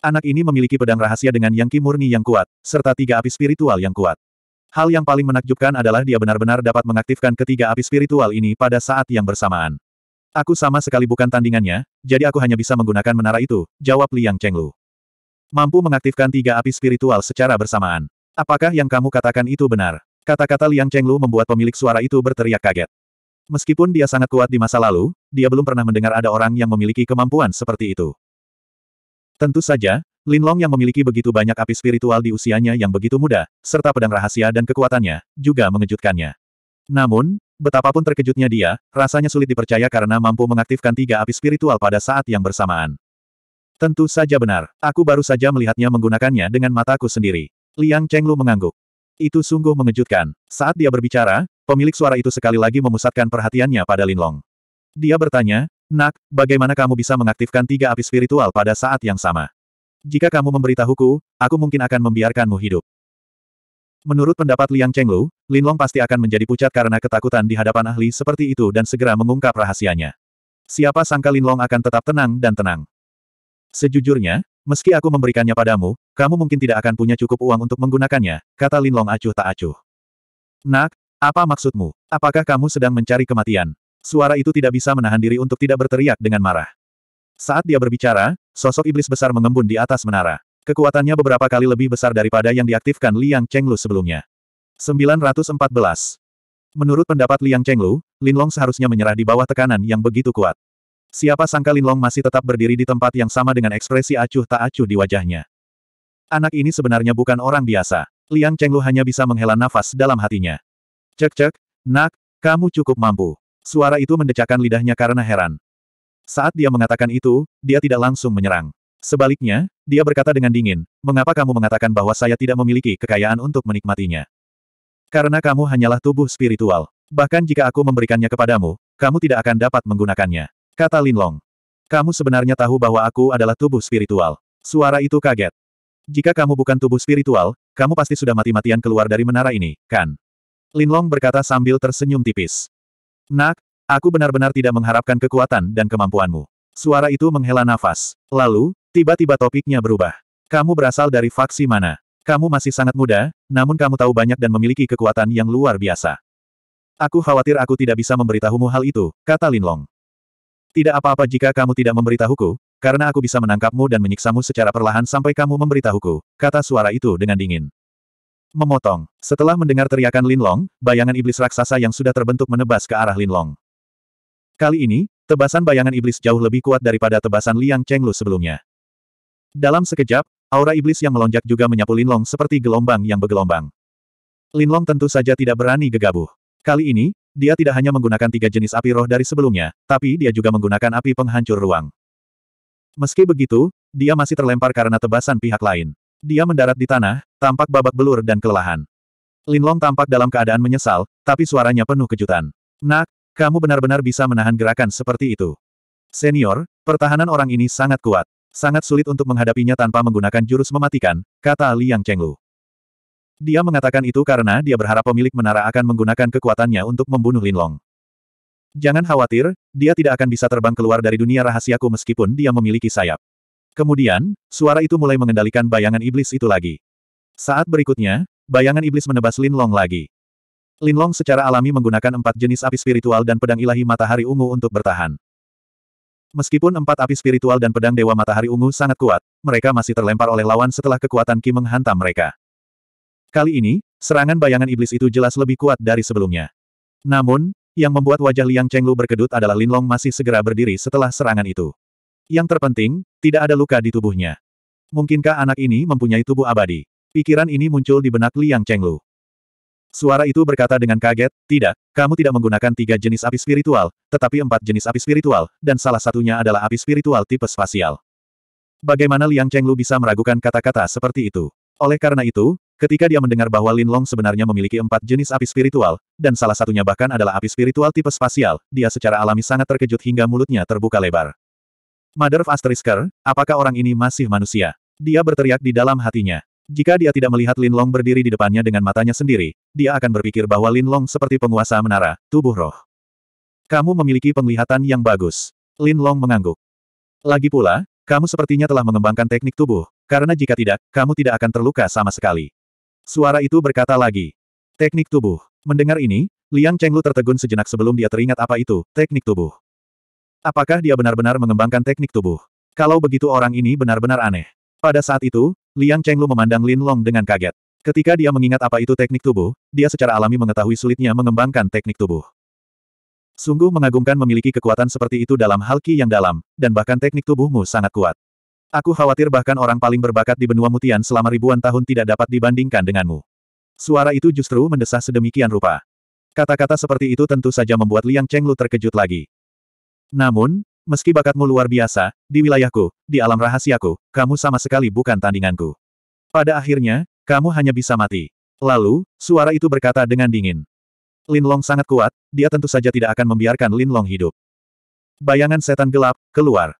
Anak ini memiliki pedang rahasia dengan yang Kimurni yang kuat, serta tiga api spiritual yang kuat. Hal yang paling menakjubkan adalah dia benar-benar dapat mengaktifkan ketiga api spiritual ini pada saat yang bersamaan. Aku sama sekali bukan tandingannya, jadi aku hanya bisa menggunakan menara itu, jawab Liang Chenglu. Mampu mengaktifkan tiga api spiritual secara bersamaan. Apakah yang kamu katakan itu benar? Kata-kata Liang Chenglu membuat pemilik suara itu berteriak kaget. Meskipun dia sangat kuat di masa lalu, dia belum pernah mendengar ada orang yang memiliki kemampuan seperti itu. Tentu saja, Lin Long yang memiliki begitu banyak api spiritual di usianya yang begitu muda, serta pedang rahasia dan kekuatannya, juga mengejutkannya. Namun, Betapapun terkejutnya dia, rasanya sulit dipercaya karena mampu mengaktifkan tiga api spiritual pada saat yang bersamaan. Tentu saja benar, aku baru saja melihatnya menggunakannya dengan mataku sendiri. Liang Chenglu mengangguk. Itu sungguh mengejutkan. Saat dia berbicara, pemilik suara itu sekali lagi memusatkan perhatiannya pada Linlong. Dia bertanya, Nak, bagaimana kamu bisa mengaktifkan tiga api spiritual pada saat yang sama? Jika kamu memberitahuku, aku mungkin akan membiarkanmu hidup. Menurut pendapat Liang Chenglu, Linlong pasti akan menjadi pucat karena ketakutan di hadapan ahli seperti itu dan segera mengungkap rahasianya. Siapa sangka Linlong akan tetap tenang dan tenang. Sejujurnya, meski aku memberikannya padamu, kamu mungkin tidak akan punya cukup uang untuk menggunakannya, kata Linlong acuh tak acuh. Nak, apa maksudmu? Apakah kamu sedang mencari kematian? Suara itu tidak bisa menahan diri untuk tidak berteriak dengan marah. Saat dia berbicara, sosok iblis besar mengembun di atas menara. Kekuatannya beberapa kali lebih besar daripada yang diaktifkan Liang Chenglu sebelumnya. 914. Menurut pendapat Liang Chenglu, Linlong seharusnya menyerah di bawah tekanan yang begitu kuat. Siapa sangka Linlong masih tetap berdiri di tempat yang sama dengan ekspresi acuh tak acuh di wajahnya. Anak ini sebenarnya bukan orang biasa. Liang Chenglu hanya bisa menghela nafas dalam hatinya. Cek-cek, nak, kamu cukup mampu. Suara itu mendecakkan lidahnya karena heran. Saat dia mengatakan itu, dia tidak langsung menyerang. Sebaliknya, dia berkata dengan dingin, mengapa kamu mengatakan bahwa saya tidak memiliki kekayaan untuk menikmatinya? Karena kamu hanyalah tubuh spiritual. Bahkan jika aku memberikannya kepadamu, kamu tidak akan dapat menggunakannya. Kata Linlong. Kamu sebenarnya tahu bahwa aku adalah tubuh spiritual. Suara itu kaget. Jika kamu bukan tubuh spiritual, kamu pasti sudah mati-matian keluar dari menara ini, kan? Linlong berkata sambil tersenyum tipis. Nak, aku benar-benar tidak mengharapkan kekuatan dan kemampuanmu. Suara itu menghela nafas. Lalu, Tiba-tiba topiknya berubah. Kamu berasal dari faksi mana? Kamu masih sangat muda, namun kamu tahu banyak dan memiliki kekuatan yang luar biasa. Aku khawatir aku tidak bisa memberitahumu hal itu, kata Lin Long. Tidak apa-apa jika kamu tidak memberitahuku, karena aku bisa menangkapmu dan menyiksamu secara perlahan sampai kamu memberitahuku, kata suara itu dengan dingin. Memotong. Setelah mendengar teriakan Lin Long, bayangan iblis raksasa yang sudah terbentuk menebas ke arah Lin Long. Kali ini, tebasan bayangan iblis jauh lebih kuat daripada tebasan Liang Chenglu sebelumnya. Dalam sekejap, aura iblis yang melonjak juga menyapu Linlong seperti gelombang yang bergelombang. Linlong tentu saja tidak berani gegabah. Kali ini, dia tidak hanya menggunakan tiga jenis api roh dari sebelumnya, tapi dia juga menggunakan api penghancur ruang. Meski begitu, dia masih terlempar karena tebasan pihak lain. Dia mendarat di tanah, tampak babak belur dan kelelahan. Linlong tampak dalam keadaan menyesal, tapi suaranya penuh kejutan. Nak, kamu benar-benar bisa menahan gerakan seperti itu. Senior, pertahanan orang ini sangat kuat. Sangat sulit untuk menghadapinya tanpa menggunakan jurus mematikan, kata Liang Chenglu. Dia mengatakan itu karena dia berharap pemilik menara akan menggunakan kekuatannya untuk membunuh Lin Long. Jangan khawatir, dia tidak akan bisa terbang keluar dari dunia rahasiaku meskipun dia memiliki sayap. Kemudian, suara itu mulai mengendalikan bayangan iblis itu lagi. Saat berikutnya, bayangan iblis menebas Lin Long lagi. Lin Long secara alami menggunakan empat jenis api spiritual dan pedang ilahi matahari ungu untuk bertahan. Meskipun empat api spiritual dan pedang Dewa Matahari Ungu sangat kuat, mereka masih terlempar oleh lawan setelah kekuatan Qi menghantam mereka. Kali ini, serangan bayangan iblis itu jelas lebih kuat dari sebelumnya. Namun, yang membuat wajah Liang Chenglu berkedut adalah Lin Long masih segera berdiri setelah serangan itu. Yang terpenting, tidak ada luka di tubuhnya. Mungkinkah anak ini mempunyai tubuh abadi? Pikiran ini muncul di benak Liang Chenglu. Suara itu berkata dengan kaget, tidak, kamu tidak menggunakan tiga jenis api spiritual, tetapi empat jenis api spiritual, dan salah satunya adalah api spiritual tipe spasial. Bagaimana Liang Chenglu bisa meragukan kata-kata seperti itu? Oleh karena itu, ketika dia mendengar bahwa Lin Long sebenarnya memiliki empat jenis api spiritual, dan salah satunya bahkan adalah api spiritual tipe spasial, dia secara alami sangat terkejut hingga mulutnya terbuka lebar. Mother of Asterisker, apakah orang ini masih manusia? Dia berteriak di dalam hatinya. Jika dia tidak melihat Lin Long berdiri di depannya dengan matanya sendiri, dia akan berpikir bahwa Lin Long seperti penguasa menara, tubuh roh. Kamu memiliki penglihatan yang bagus. Lin Long mengangguk. Lagi pula, kamu sepertinya telah mengembangkan teknik tubuh, karena jika tidak, kamu tidak akan terluka sama sekali. Suara itu berkata lagi. Teknik tubuh. Mendengar ini, Liang Chenglu tertegun sejenak sebelum dia teringat apa itu, teknik tubuh. Apakah dia benar-benar mengembangkan teknik tubuh? Kalau begitu orang ini benar-benar aneh. Pada saat itu, Liang Chenglu memandang Lin Long dengan kaget. Ketika dia mengingat apa itu teknik tubuh, dia secara alami mengetahui sulitnya mengembangkan teknik tubuh. Sungguh mengagumkan memiliki kekuatan seperti itu dalam hal ki yang dalam, dan bahkan teknik tubuhmu sangat kuat. Aku khawatir bahkan orang paling berbakat di benua mutian selama ribuan tahun tidak dapat dibandingkan denganmu. Suara itu justru mendesah sedemikian rupa. Kata-kata seperti itu tentu saja membuat Liang Chenglu terkejut lagi. Namun, Meski bakatmu luar biasa, di wilayahku, di alam rahasiaku, kamu sama sekali bukan tandinganku. Pada akhirnya, kamu hanya bisa mati. Lalu, suara itu berkata dengan dingin. Lin Long sangat kuat, dia tentu saja tidak akan membiarkan Lin Long hidup. Bayangan setan gelap, keluar.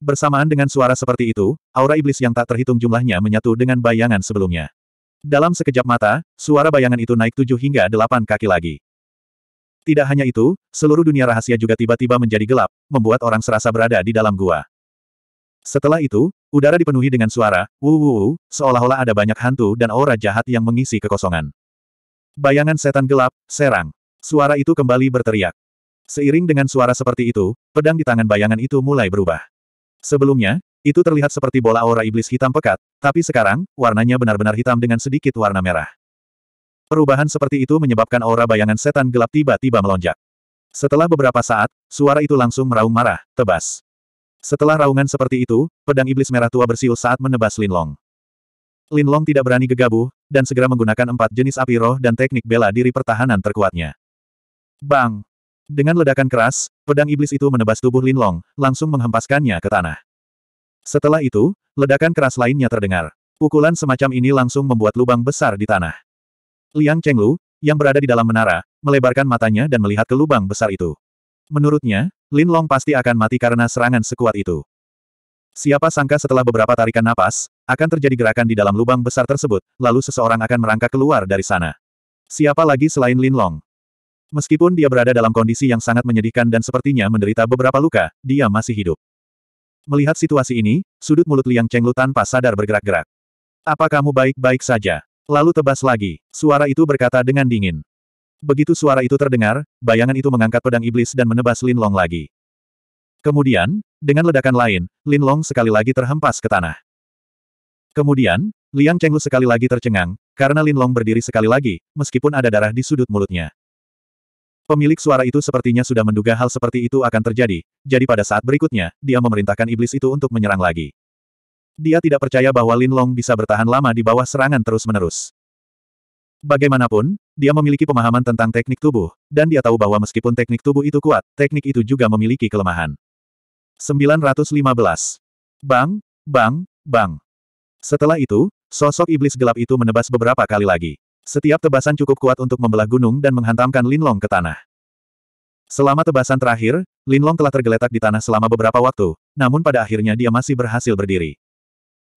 Bersamaan dengan suara seperti itu, aura iblis yang tak terhitung jumlahnya menyatu dengan bayangan sebelumnya. Dalam sekejap mata, suara bayangan itu naik tujuh hingga delapan kaki lagi. Tidak hanya itu, seluruh dunia rahasia juga tiba-tiba menjadi gelap, membuat orang serasa berada di dalam gua. Setelah itu, udara dipenuhi dengan suara, wu wu wu, seolah-olah ada banyak hantu dan aura jahat yang mengisi kekosongan. Bayangan setan gelap, serang. Suara itu kembali berteriak. Seiring dengan suara seperti itu, pedang di tangan bayangan itu mulai berubah. Sebelumnya, itu terlihat seperti bola aura iblis hitam pekat, tapi sekarang, warnanya benar-benar hitam dengan sedikit warna merah. Perubahan seperti itu menyebabkan aura bayangan setan gelap tiba-tiba melonjak. Setelah beberapa saat, suara itu langsung meraung marah, tebas. Setelah raungan seperti itu, pedang iblis merah tua bersiul saat menebas Lin Long. Lin Long tidak berani gegabah, dan segera menggunakan empat jenis api roh dan teknik bela diri pertahanan terkuatnya. Bang! Dengan ledakan keras, pedang iblis itu menebas tubuh Lin Long, langsung menghempaskannya ke tanah. Setelah itu, ledakan keras lainnya terdengar. Pukulan semacam ini langsung membuat lubang besar di tanah. Liang Chenglu, yang berada di dalam menara, melebarkan matanya dan melihat ke lubang besar itu. Menurutnya, Lin Long pasti akan mati karena serangan sekuat itu. Siapa sangka setelah beberapa tarikan napas, akan terjadi gerakan di dalam lubang besar tersebut, lalu seseorang akan merangkak keluar dari sana. Siapa lagi selain Lin Long? Meskipun dia berada dalam kondisi yang sangat menyedihkan dan sepertinya menderita beberapa luka, dia masih hidup. Melihat situasi ini, sudut mulut Liang Chenglu tanpa sadar bergerak-gerak. Apa kamu baik-baik saja? Lalu tebas lagi, suara itu berkata dengan dingin. Begitu suara itu terdengar, bayangan itu mengangkat pedang iblis dan menebas Lin Long lagi. Kemudian, dengan ledakan lain, Lin Long sekali lagi terhempas ke tanah. Kemudian, Liang Chenglu sekali lagi tercengang, karena Lin Long berdiri sekali lagi, meskipun ada darah di sudut mulutnya. Pemilik suara itu sepertinya sudah menduga hal seperti itu akan terjadi, jadi pada saat berikutnya, dia memerintahkan iblis itu untuk menyerang lagi. Dia tidak percaya bahwa Lin Long bisa bertahan lama di bawah serangan terus-menerus. Bagaimanapun, dia memiliki pemahaman tentang teknik tubuh, dan dia tahu bahwa meskipun teknik tubuh itu kuat, teknik itu juga memiliki kelemahan. 915. Bang, bang, bang. Setelah itu, sosok iblis gelap itu menebas beberapa kali lagi. Setiap tebasan cukup kuat untuk membelah gunung dan menghantamkan Lin Long ke tanah. Selama tebasan terakhir, Lin Long telah tergeletak di tanah selama beberapa waktu, namun pada akhirnya dia masih berhasil berdiri.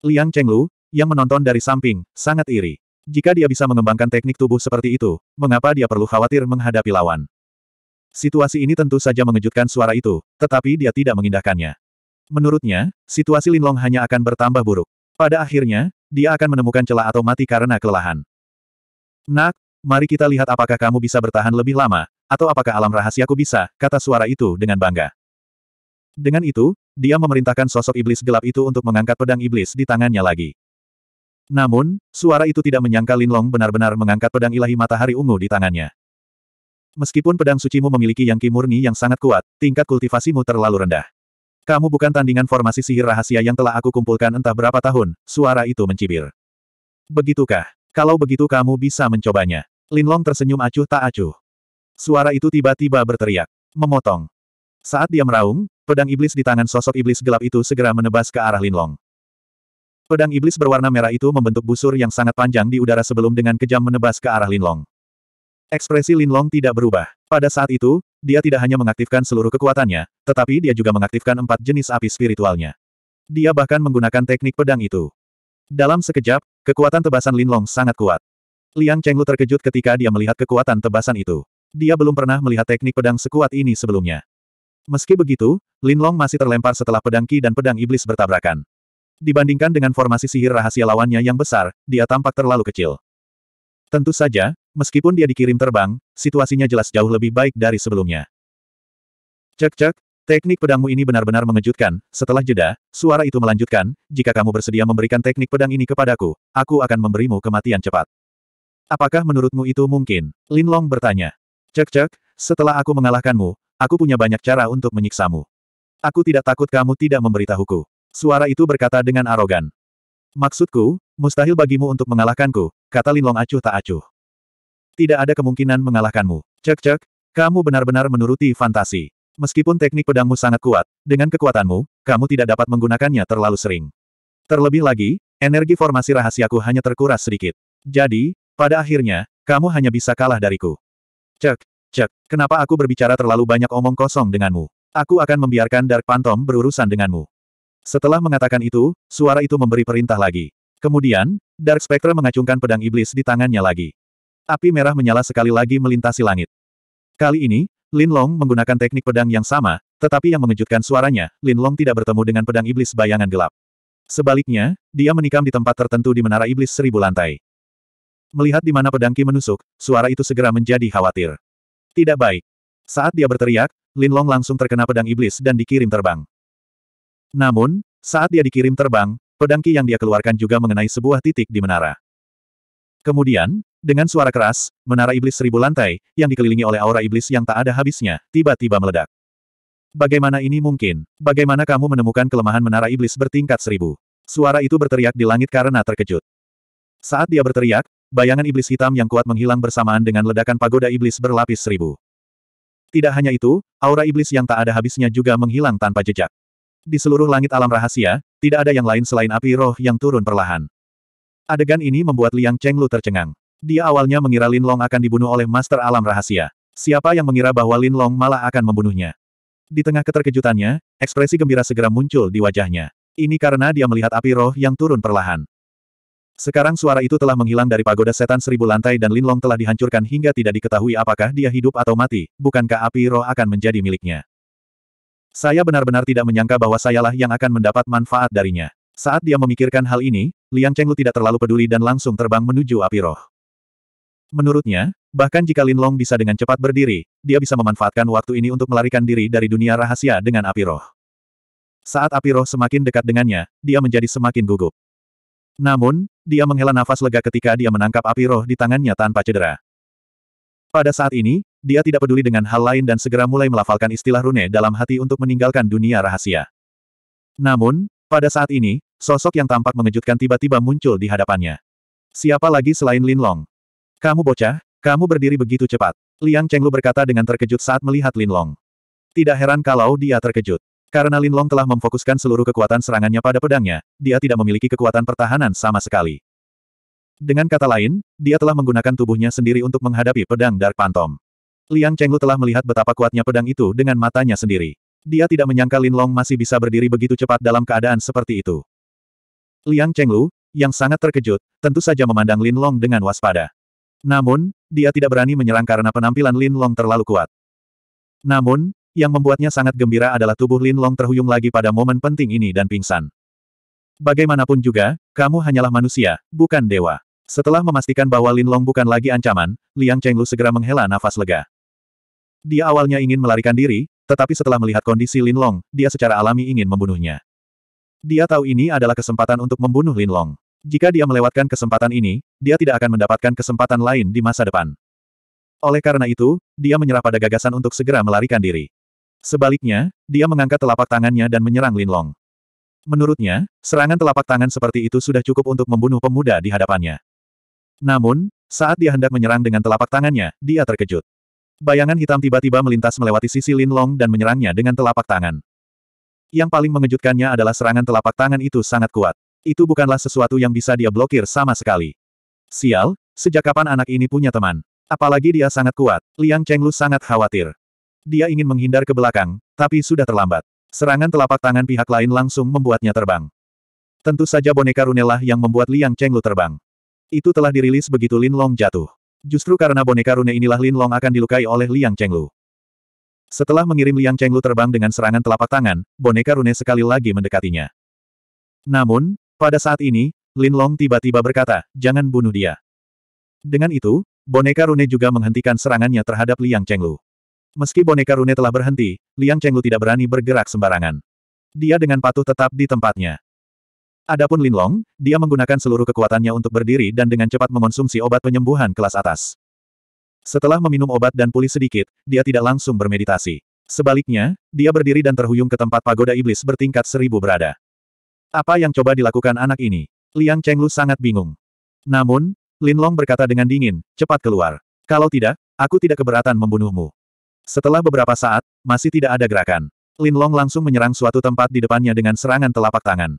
Liang Chenglu, yang menonton dari samping, sangat iri. Jika dia bisa mengembangkan teknik tubuh seperti itu, mengapa dia perlu khawatir menghadapi lawan? Situasi ini tentu saja mengejutkan suara itu, tetapi dia tidak mengindahkannya. Menurutnya, situasi Linlong hanya akan bertambah buruk. Pada akhirnya, dia akan menemukan celah atau mati karena kelelahan. Nak, mari kita lihat apakah kamu bisa bertahan lebih lama, atau apakah alam rahasiaku bisa, kata suara itu dengan bangga. Dengan itu, dia memerintahkan sosok iblis gelap itu untuk mengangkat pedang iblis di tangannya lagi. Namun, suara itu tidak menyangka Lin Long benar-benar mengangkat pedang ilahi matahari ungu di tangannya. Meskipun pedang sucimu memiliki yang kimurni yang sangat kuat, tingkat kultivasimu terlalu rendah. Kamu bukan tandingan formasi sihir rahasia yang telah aku kumpulkan entah berapa tahun, suara itu mencibir. Begitukah? Kalau begitu kamu bisa mencobanya. Lin Long tersenyum acuh tak acuh. Suara itu tiba-tiba berteriak. Memotong. Saat dia meraung, Pedang iblis di tangan sosok iblis gelap itu segera menebas ke arah Linlong. Pedang iblis berwarna merah itu membentuk busur yang sangat panjang di udara sebelum dengan kejam menebas ke arah Linlong. Ekspresi Linlong tidak berubah. Pada saat itu, dia tidak hanya mengaktifkan seluruh kekuatannya, tetapi dia juga mengaktifkan empat jenis api spiritualnya. Dia bahkan menggunakan teknik pedang itu. Dalam sekejap, kekuatan tebasan Linlong sangat kuat. Liang Chenglu terkejut ketika dia melihat kekuatan tebasan itu. Dia belum pernah melihat teknik pedang sekuat ini sebelumnya. Meski begitu, Linlong masih terlempar setelah pedang Ki dan pedang iblis bertabrakan. Dibandingkan dengan formasi sihir rahasia lawannya yang besar, dia tampak terlalu kecil. Tentu saja, meskipun dia dikirim terbang, situasinya jelas jauh lebih baik dari sebelumnya. Cek-cek, Teknik pedangmu ini benar-benar mengejutkan. Setelah jeda, suara itu melanjutkan, jika kamu bersedia memberikan teknik pedang ini kepadaku, aku akan memberimu kematian cepat. Apakah menurutmu itu mungkin? Linlong bertanya. Cek-cek, setelah aku mengalahkanmu, Aku punya banyak cara untuk menyiksamu. Aku tidak takut kamu tidak memberitahuku. Suara itu berkata dengan arogan. Maksudku, mustahil bagimu untuk mengalahkanku, kata Linlong acuh tak acuh. Tidak ada kemungkinan mengalahkanmu. Cek-cek, kamu benar-benar menuruti fantasi. Meskipun teknik pedangmu sangat kuat, dengan kekuatanmu, kamu tidak dapat menggunakannya terlalu sering. Terlebih lagi, energi formasi rahasiaku hanya terkuras sedikit. Jadi, pada akhirnya, kamu hanya bisa kalah dariku. Cek, cek, kenapa aku berbicara terlalu banyak omong kosong denganmu? Aku akan membiarkan Dark Phantom berurusan denganmu. Setelah mengatakan itu, suara itu memberi perintah lagi. Kemudian, Dark Spectre mengacungkan pedang iblis di tangannya lagi. Api merah menyala sekali lagi melintasi langit. Kali ini, Lin Long menggunakan teknik pedang yang sama, tetapi yang mengejutkan suaranya, Lin Long tidak bertemu dengan pedang iblis bayangan gelap. Sebaliknya, dia menikam di tempat tertentu di Menara Iblis Seribu Lantai. Melihat di mana pedang Ki menusuk, suara itu segera menjadi khawatir. Tidak baik. Saat dia berteriak, Lin Long langsung terkena pedang iblis dan dikirim terbang. Namun, saat dia dikirim terbang, pedang Qi yang dia keluarkan juga mengenai sebuah titik di menara. Kemudian, dengan suara keras, menara iblis seribu lantai, yang dikelilingi oleh aura iblis yang tak ada habisnya, tiba-tiba meledak. Bagaimana ini mungkin? Bagaimana kamu menemukan kelemahan menara iblis bertingkat seribu? Suara itu berteriak di langit karena terkejut. Saat dia berteriak, bayangan iblis hitam yang kuat menghilang bersamaan dengan ledakan pagoda iblis berlapis seribu. Tidak hanya itu, aura iblis yang tak ada habisnya juga menghilang tanpa jejak. Di seluruh langit alam rahasia, tidak ada yang lain selain api roh yang turun perlahan. Adegan ini membuat Liang Chenglu tercengang. Dia awalnya mengira Lin Long akan dibunuh oleh Master Alam Rahasia. Siapa yang mengira bahwa Lin Long malah akan membunuhnya? Di tengah keterkejutannya, ekspresi gembira segera muncul di wajahnya. Ini karena dia melihat api roh yang turun perlahan. Sekarang suara itu telah menghilang dari pagoda setan seribu lantai dan Linlong telah dihancurkan hingga tidak diketahui apakah dia hidup atau mati, bukankah api roh akan menjadi miliknya. Saya benar-benar tidak menyangka bahwa sayalah yang akan mendapat manfaat darinya. Saat dia memikirkan hal ini, Liang Chenglu tidak terlalu peduli dan langsung terbang menuju api roh. Menurutnya, bahkan jika Linlong bisa dengan cepat berdiri, dia bisa memanfaatkan waktu ini untuk melarikan diri dari dunia rahasia dengan api roh. Saat api roh semakin dekat dengannya, dia menjadi semakin gugup. Namun, dia menghela nafas lega ketika dia menangkap api roh di tangannya tanpa cedera. Pada saat ini, dia tidak peduli dengan hal lain dan segera mulai melafalkan istilah rune dalam hati untuk meninggalkan dunia rahasia. Namun, pada saat ini, sosok yang tampak mengejutkan tiba-tiba muncul di hadapannya. Siapa lagi selain Lin Long? Kamu bocah, kamu berdiri begitu cepat. Liang Chenglu berkata dengan terkejut saat melihat Lin Long. Tidak heran kalau dia terkejut. Karena Lin Long telah memfokuskan seluruh kekuatan serangannya pada pedangnya, dia tidak memiliki kekuatan pertahanan sama sekali. Dengan kata lain, dia telah menggunakan tubuhnya sendiri untuk menghadapi pedang Dark Phantom. Liang Chenglu telah melihat betapa kuatnya pedang itu dengan matanya sendiri. Dia tidak menyangka Lin Long masih bisa berdiri begitu cepat dalam keadaan seperti itu. Liang Chenglu, yang sangat terkejut, tentu saja memandang Lin Long dengan waspada. Namun, dia tidak berani menyerang karena penampilan Lin Long terlalu kuat. Namun, yang membuatnya sangat gembira adalah tubuh Lin Long terhuyung lagi pada momen penting ini dan pingsan. Bagaimanapun juga, kamu hanyalah manusia, bukan dewa. Setelah memastikan bahwa Lin Long bukan lagi ancaman, Liang Chenglu segera menghela nafas lega. Dia awalnya ingin melarikan diri, tetapi setelah melihat kondisi Lin Long, dia secara alami ingin membunuhnya. Dia tahu ini adalah kesempatan untuk membunuh Lin Long. Jika dia melewatkan kesempatan ini, dia tidak akan mendapatkan kesempatan lain di masa depan. Oleh karena itu, dia menyerah pada gagasan untuk segera melarikan diri. Sebaliknya, dia mengangkat telapak tangannya dan menyerang Lin Long. Menurutnya, serangan telapak tangan seperti itu sudah cukup untuk membunuh pemuda di hadapannya. Namun, saat dia hendak menyerang dengan telapak tangannya, dia terkejut. Bayangan hitam tiba-tiba melintas melewati sisi Lin Long dan menyerangnya dengan telapak tangan. Yang paling mengejutkannya adalah serangan telapak tangan itu sangat kuat. Itu bukanlah sesuatu yang bisa dia blokir sama sekali. Sial, sejak kapan anak ini punya teman? Apalagi dia sangat kuat, Liang Chenglu sangat khawatir. Dia ingin menghindar ke belakang, tapi sudah terlambat. Serangan telapak tangan pihak lain langsung membuatnya terbang. Tentu saja boneka Runelah yang membuat Liang Chenglu terbang. Itu telah dirilis begitu Lin Long jatuh. Justru karena boneka Rune inilah Lin Long akan dilukai oleh Liang Chenglu. Setelah mengirim Liang Chenglu terbang dengan serangan telapak tangan, boneka Rune sekali lagi mendekatinya. Namun, pada saat ini, Lin Long tiba-tiba berkata, jangan bunuh dia. Dengan itu, boneka Rune juga menghentikan serangannya terhadap Liang Chenglu. Meski boneka rune telah berhenti, Liang Chenglu tidak berani bergerak sembarangan. Dia dengan patuh tetap di tempatnya. Adapun Lin Long, dia menggunakan seluruh kekuatannya untuk berdiri dan dengan cepat mengonsumsi obat penyembuhan kelas atas. Setelah meminum obat dan pulih sedikit, dia tidak langsung bermeditasi. Sebaliknya, dia berdiri dan terhuyung ke tempat pagoda iblis bertingkat seribu berada. Apa yang coba dilakukan anak ini? Liang Chenglu sangat bingung. Namun, Lin Long berkata dengan dingin, cepat keluar. Kalau tidak, aku tidak keberatan membunuhmu. Setelah beberapa saat, masih tidak ada gerakan. Lin Long langsung menyerang suatu tempat di depannya dengan serangan telapak tangan.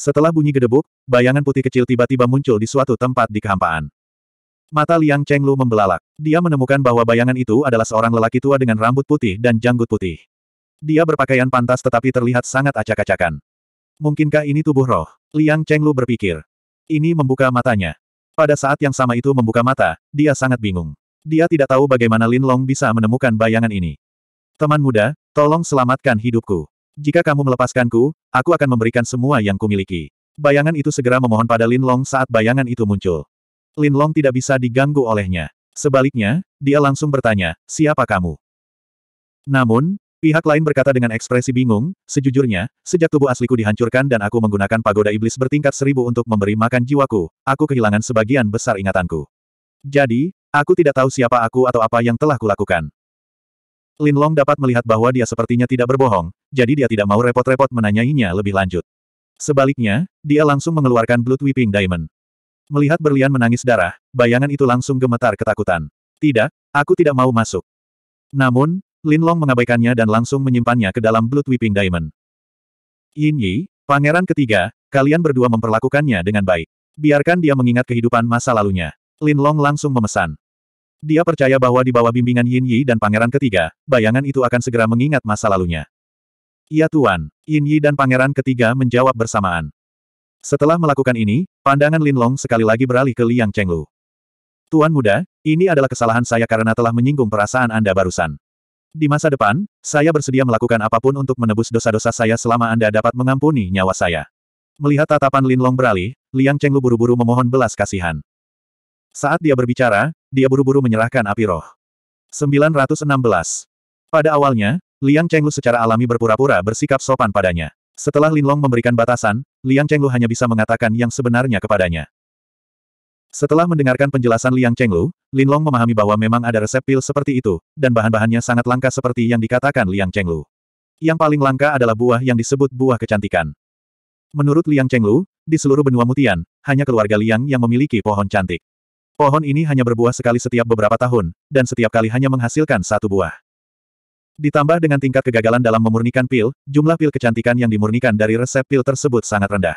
Setelah bunyi gedebuk, bayangan putih kecil tiba-tiba muncul di suatu tempat di kehampaan. Mata Liang Chenglu membelalak. Dia menemukan bahwa bayangan itu adalah seorang lelaki tua dengan rambut putih dan janggut putih. Dia berpakaian pantas tetapi terlihat sangat acak-acakan. Mungkinkah ini tubuh roh? Liang Chenglu berpikir. Ini membuka matanya. Pada saat yang sama itu membuka mata, dia sangat bingung. Dia tidak tahu bagaimana Lin Long bisa menemukan bayangan ini. Teman muda, tolong selamatkan hidupku. Jika kamu melepaskanku, aku akan memberikan semua yang kumiliki. Bayangan itu segera memohon pada Lin Long saat bayangan itu muncul. Lin Long tidak bisa diganggu olehnya. Sebaliknya, dia langsung bertanya, siapa kamu? Namun, Pihak lain berkata dengan ekspresi bingung, sejujurnya, sejak tubuh asliku dihancurkan dan aku menggunakan pagoda iblis bertingkat seribu untuk memberi makan jiwaku, aku kehilangan sebagian besar ingatanku. Jadi, Aku tidak tahu siapa aku atau apa yang telah kulakukan. Lin Long dapat melihat bahwa dia sepertinya tidak berbohong, jadi dia tidak mau repot-repot menanyainya lebih lanjut. Sebaliknya, dia langsung mengeluarkan Blood Weeping Diamond. Melihat berlian menangis darah, bayangan itu langsung gemetar ketakutan. Tidak, aku tidak mau masuk. Namun, Lin Long mengabaikannya dan langsung menyimpannya ke dalam Blood Weeping Diamond. Yin Yi, pangeran ketiga, kalian berdua memperlakukannya dengan baik. Biarkan dia mengingat kehidupan masa lalunya. Lin Long langsung memesan. Dia percaya bahwa di bawah bimbingan Yin Yi dan pangeran ketiga, bayangan itu akan segera mengingat masa lalunya. Ya Tuan, Yin Yi dan pangeran ketiga menjawab bersamaan. Setelah melakukan ini, pandangan Lin Long sekali lagi beralih ke Liang Chenglu. Tuan muda, ini adalah kesalahan saya karena telah menyinggung perasaan Anda barusan. Di masa depan, saya bersedia melakukan apapun untuk menebus dosa-dosa saya selama Anda dapat mengampuni nyawa saya. Melihat tatapan Lin Long beralih, Liang Chenglu buru-buru memohon belas kasihan. Saat dia berbicara, dia buru-buru menyerahkan api roh. 916. Pada awalnya, Liang Chenglu secara alami berpura-pura bersikap sopan padanya. Setelah Linlong memberikan batasan, Liang Chenglu hanya bisa mengatakan yang sebenarnya kepadanya. Setelah mendengarkan penjelasan Liang Chenglu, Linlong memahami bahwa memang ada resep pil seperti itu, dan bahan-bahannya sangat langka seperti yang dikatakan Liang Chenglu. Yang paling langka adalah buah yang disebut buah kecantikan. Menurut Liang Chenglu, di seluruh benua Mutian, hanya keluarga Liang yang memiliki pohon cantik. Pohon ini hanya berbuah sekali setiap beberapa tahun, dan setiap kali hanya menghasilkan satu buah. Ditambah dengan tingkat kegagalan dalam memurnikan pil, jumlah pil kecantikan yang dimurnikan dari resep pil tersebut sangat rendah.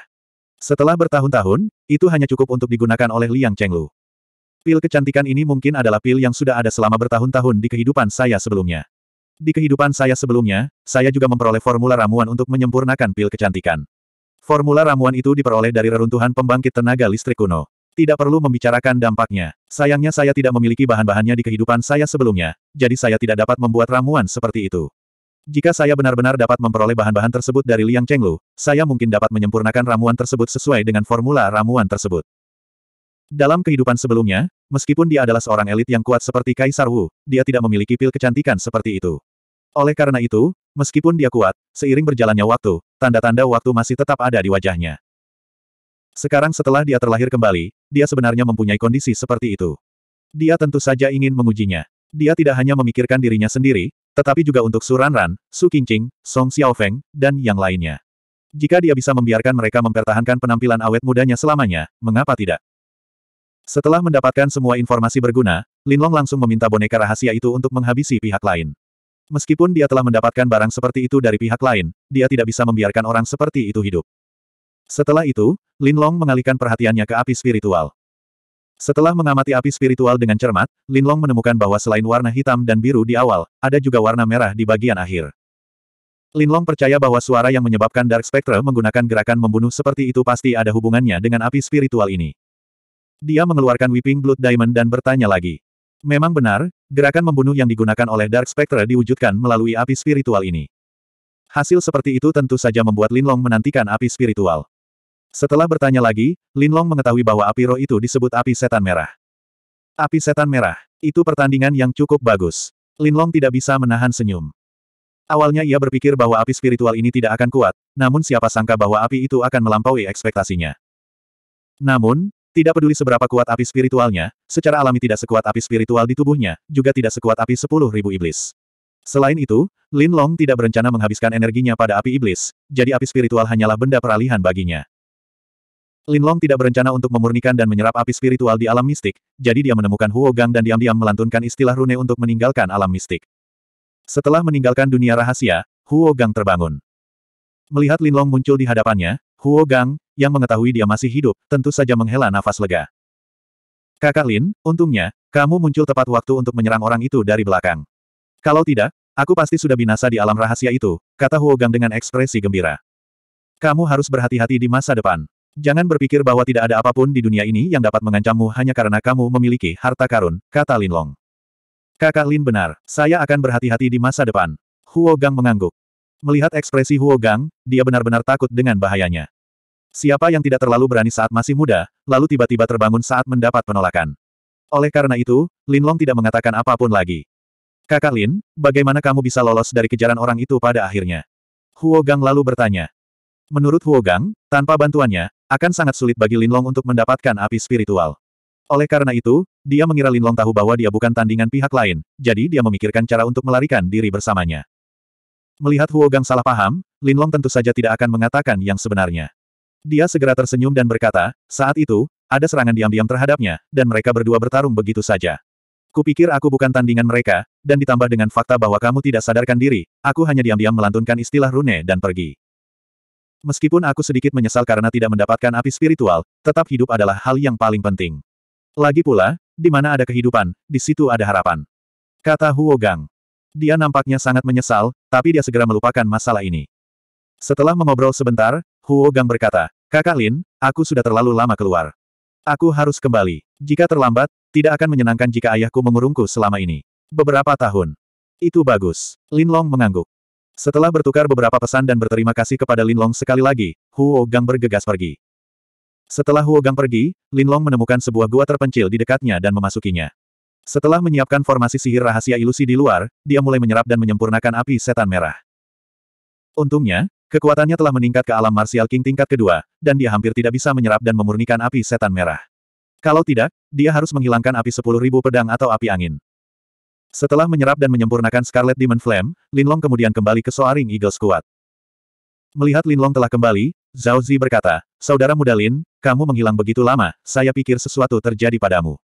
Setelah bertahun-tahun, itu hanya cukup untuk digunakan oleh Liang Chenglu. Pil kecantikan ini mungkin adalah pil yang sudah ada selama bertahun-tahun di kehidupan saya sebelumnya. Di kehidupan saya sebelumnya, saya juga memperoleh formula ramuan untuk menyempurnakan pil kecantikan. Formula ramuan itu diperoleh dari reruntuhan pembangkit tenaga listrik kuno. Tidak perlu membicarakan dampaknya. Sayangnya saya tidak memiliki bahan-bahannya di kehidupan saya sebelumnya, jadi saya tidak dapat membuat ramuan seperti itu. Jika saya benar-benar dapat memperoleh bahan-bahan tersebut dari Liang Chenglu, saya mungkin dapat menyempurnakan ramuan tersebut sesuai dengan formula ramuan tersebut. Dalam kehidupan sebelumnya, meskipun dia adalah seorang elit yang kuat seperti Kaisar Wu, dia tidak memiliki pil kecantikan seperti itu. Oleh karena itu, meskipun dia kuat, seiring berjalannya waktu, tanda-tanda waktu masih tetap ada di wajahnya. Sekarang setelah dia terlahir kembali, dia sebenarnya mempunyai kondisi seperti itu. Dia tentu saja ingin mengujinya. Dia tidak hanya memikirkan dirinya sendiri, tetapi juga untuk Su Ranran, Su Qingqing, Song Xiaofeng, dan yang lainnya. Jika dia bisa membiarkan mereka mempertahankan penampilan awet mudanya selamanya, mengapa tidak? Setelah mendapatkan semua informasi berguna, Lin Long langsung meminta boneka rahasia itu untuk menghabisi pihak lain. Meskipun dia telah mendapatkan barang seperti itu dari pihak lain, dia tidak bisa membiarkan orang seperti itu hidup. Setelah itu, Lin Long mengalihkan perhatiannya ke api spiritual. Setelah mengamati api spiritual dengan cermat, Lin Long menemukan bahwa selain warna hitam dan biru di awal, ada juga warna merah di bagian akhir. Lin Long percaya bahwa suara yang menyebabkan Dark Spectre menggunakan gerakan membunuh seperti itu pasti ada hubungannya dengan api spiritual ini. Dia mengeluarkan Weeping Blood Diamond dan bertanya lagi. Memang benar, gerakan membunuh yang digunakan oleh Dark Spectre diwujudkan melalui api spiritual ini. Hasil seperti itu tentu saja membuat Lin Long menantikan api spiritual. Setelah bertanya lagi, Linlong mengetahui bahwa api roh itu disebut api setan merah. Api setan merah, itu pertandingan yang cukup bagus. Linlong tidak bisa menahan senyum. Awalnya ia berpikir bahwa api spiritual ini tidak akan kuat, namun siapa sangka bahwa api itu akan melampaui ekspektasinya. Namun, tidak peduli seberapa kuat api spiritualnya, secara alami tidak sekuat api spiritual di tubuhnya, juga tidak sekuat api sepuluh ribu iblis. Selain itu, Lin Long tidak berencana menghabiskan energinya pada api iblis, jadi api spiritual hanyalah benda peralihan baginya. Linlong tidak berencana untuk memurnikan dan menyerap api spiritual di alam mistik, jadi dia menemukan Huo Gang dan diam-diam melantunkan istilah rune untuk meninggalkan alam mistik. Setelah meninggalkan dunia rahasia, Huo Gang terbangun. Melihat Linlong muncul di hadapannya, Huo Gang, yang mengetahui dia masih hidup, tentu saja menghela nafas lega. Kakak Lin, untungnya, kamu muncul tepat waktu untuk menyerang orang itu dari belakang. Kalau tidak, aku pasti sudah binasa di alam rahasia itu, kata Huo Gang dengan ekspresi gembira. Kamu harus berhati-hati di masa depan. Jangan berpikir bahwa tidak ada apapun di dunia ini yang dapat mengancammu hanya karena kamu memiliki harta karun, kata Lin Long. Kakak Lin benar, saya akan berhati-hati di masa depan. Huo Gang mengangguk. Melihat ekspresi Huo Gang, dia benar-benar takut dengan bahayanya. Siapa yang tidak terlalu berani saat masih muda, lalu tiba-tiba terbangun saat mendapat penolakan. Oleh karena itu, Lin Long tidak mengatakan apapun lagi. Kakak Lin, bagaimana kamu bisa lolos dari kejaran orang itu pada akhirnya? Huo Gang lalu bertanya. Menurut Huogang, tanpa bantuannya, akan sangat sulit bagi Linlong untuk mendapatkan api spiritual. Oleh karena itu, dia mengira Linlong tahu bahwa dia bukan tandingan pihak lain, jadi dia memikirkan cara untuk melarikan diri bersamanya. Melihat Huogang salah paham, Linlong tentu saja tidak akan mengatakan yang sebenarnya. Dia segera tersenyum dan berkata, saat itu, ada serangan diam-diam terhadapnya, dan mereka berdua bertarung begitu saja. Kupikir aku bukan tandingan mereka, dan ditambah dengan fakta bahwa kamu tidak sadarkan diri, aku hanya diam-diam melantunkan istilah rune dan pergi. Meskipun aku sedikit menyesal karena tidak mendapatkan api spiritual, tetap hidup adalah hal yang paling penting. Lagi pula, di mana ada kehidupan, di situ ada harapan. Kata Huo Gang. Dia nampaknya sangat menyesal, tapi dia segera melupakan masalah ini. Setelah mengobrol sebentar, Huo Gang berkata, Kakak Lin, aku sudah terlalu lama keluar. Aku harus kembali. Jika terlambat, tidak akan menyenangkan jika ayahku mengurungku selama ini. Beberapa tahun. Itu bagus. Lin Long mengangguk. Setelah bertukar beberapa pesan dan berterima kasih kepada Linlong sekali lagi, Huo Gang bergegas pergi. Setelah Huo Gang pergi, Linlong menemukan sebuah gua terpencil di dekatnya dan memasukinya. Setelah menyiapkan formasi sihir rahasia ilusi di luar, dia mulai menyerap dan menyempurnakan api setan merah. Untungnya, kekuatannya telah meningkat ke alam martial king tingkat kedua, dan dia hampir tidak bisa menyerap dan memurnikan api setan merah. Kalau tidak, dia harus menghilangkan api sepuluh ribu pedang atau api angin. Setelah menyerap dan menyempurnakan Scarlet Demon Flame, Linlong kemudian kembali ke Soaring Eagle Squad. Melihat Linlong telah kembali, Zhao Zi berkata, Saudara muda Lin, kamu menghilang begitu lama, saya pikir sesuatu terjadi padamu.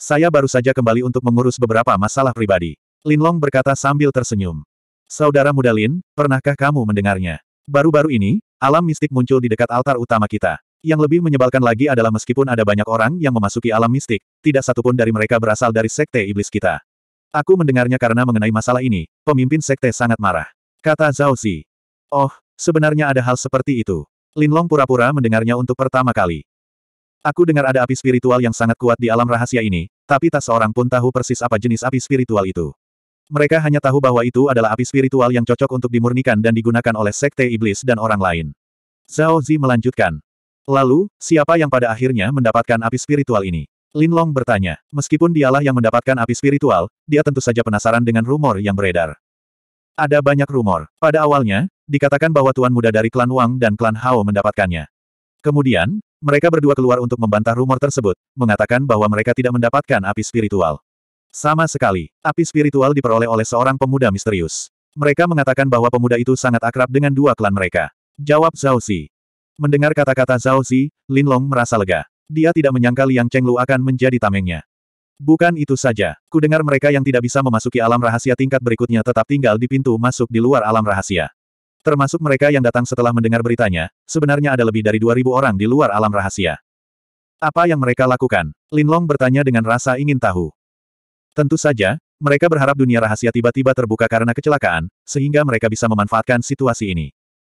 Saya baru saja kembali untuk mengurus beberapa masalah pribadi. Linlong berkata sambil tersenyum. Saudara muda Lin, pernahkah kamu mendengarnya? Baru-baru ini, alam mistik muncul di dekat altar utama kita. Yang lebih menyebalkan lagi adalah meskipun ada banyak orang yang memasuki alam mistik, tidak satupun dari mereka berasal dari sekte iblis kita. Aku mendengarnya karena mengenai masalah ini, pemimpin sekte sangat marah. Kata Zhao Zi. Oh, sebenarnya ada hal seperti itu. Linlong pura-pura mendengarnya untuk pertama kali. Aku dengar ada api spiritual yang sangat kuat di alam rahasia ini, tapi tak seorang pun tahu persis apa jenis api spiritual itu. Mereka hanya tahu bahwa itu adalah api spiritual yang cocok untuk dimurnikan dan digunakan oleh sekte iblis dan orang lain. Zhao Zi melanjutkan. Lalu, siapa yang pada akhirnya mendapatkan api spiritual ini? Lin Long bertanya, meskipun dialah yang mendapatkan api spiritual, dia tentu saja penasaran dengan rumor yang beredar. Ada banyak rumor. Pada awalnya, dikatakan bahwa tuan muda dari klan Wang dan klan Hao mendapatkannya. Kemudian, mereka berdua keluar untuk membantah rumor tersebut, mengatakan bahwa mereka tidak mendapatkan api spiritual. Sama sekali, api spiritual diperoleh oleh seorang pemuda misterius. Mereka mengatakan bahwa pemuda itu sangat akrab dengan dua klan mereka. Jawab Zhao Xi. Mendengar kata-kata Zhao Xi, Long merasa lega. Dia tidak menyangka Liang Chenglu akan menjadi tamengnya. Bukan itu saja. ku dengar mereka yang tidak bisa memasuki alam rahasia tingkat berikutnya tetap tinggal di pintu masuk di luar alam rahasia. Termasuk mereka yang datang setelah mendengar beritanya, sebenarnya ada lebih dari 2.000 orang di luar alam rahasia. Apa yang mereka lakukan? Linlong bertanya dengan rasa ingin tahu. Tentu saja, mereka berharap dunia rahasia tiba-tiba terbuka karena kecelakaan, sehingga mereka bisa memanfaatkan situasi ini.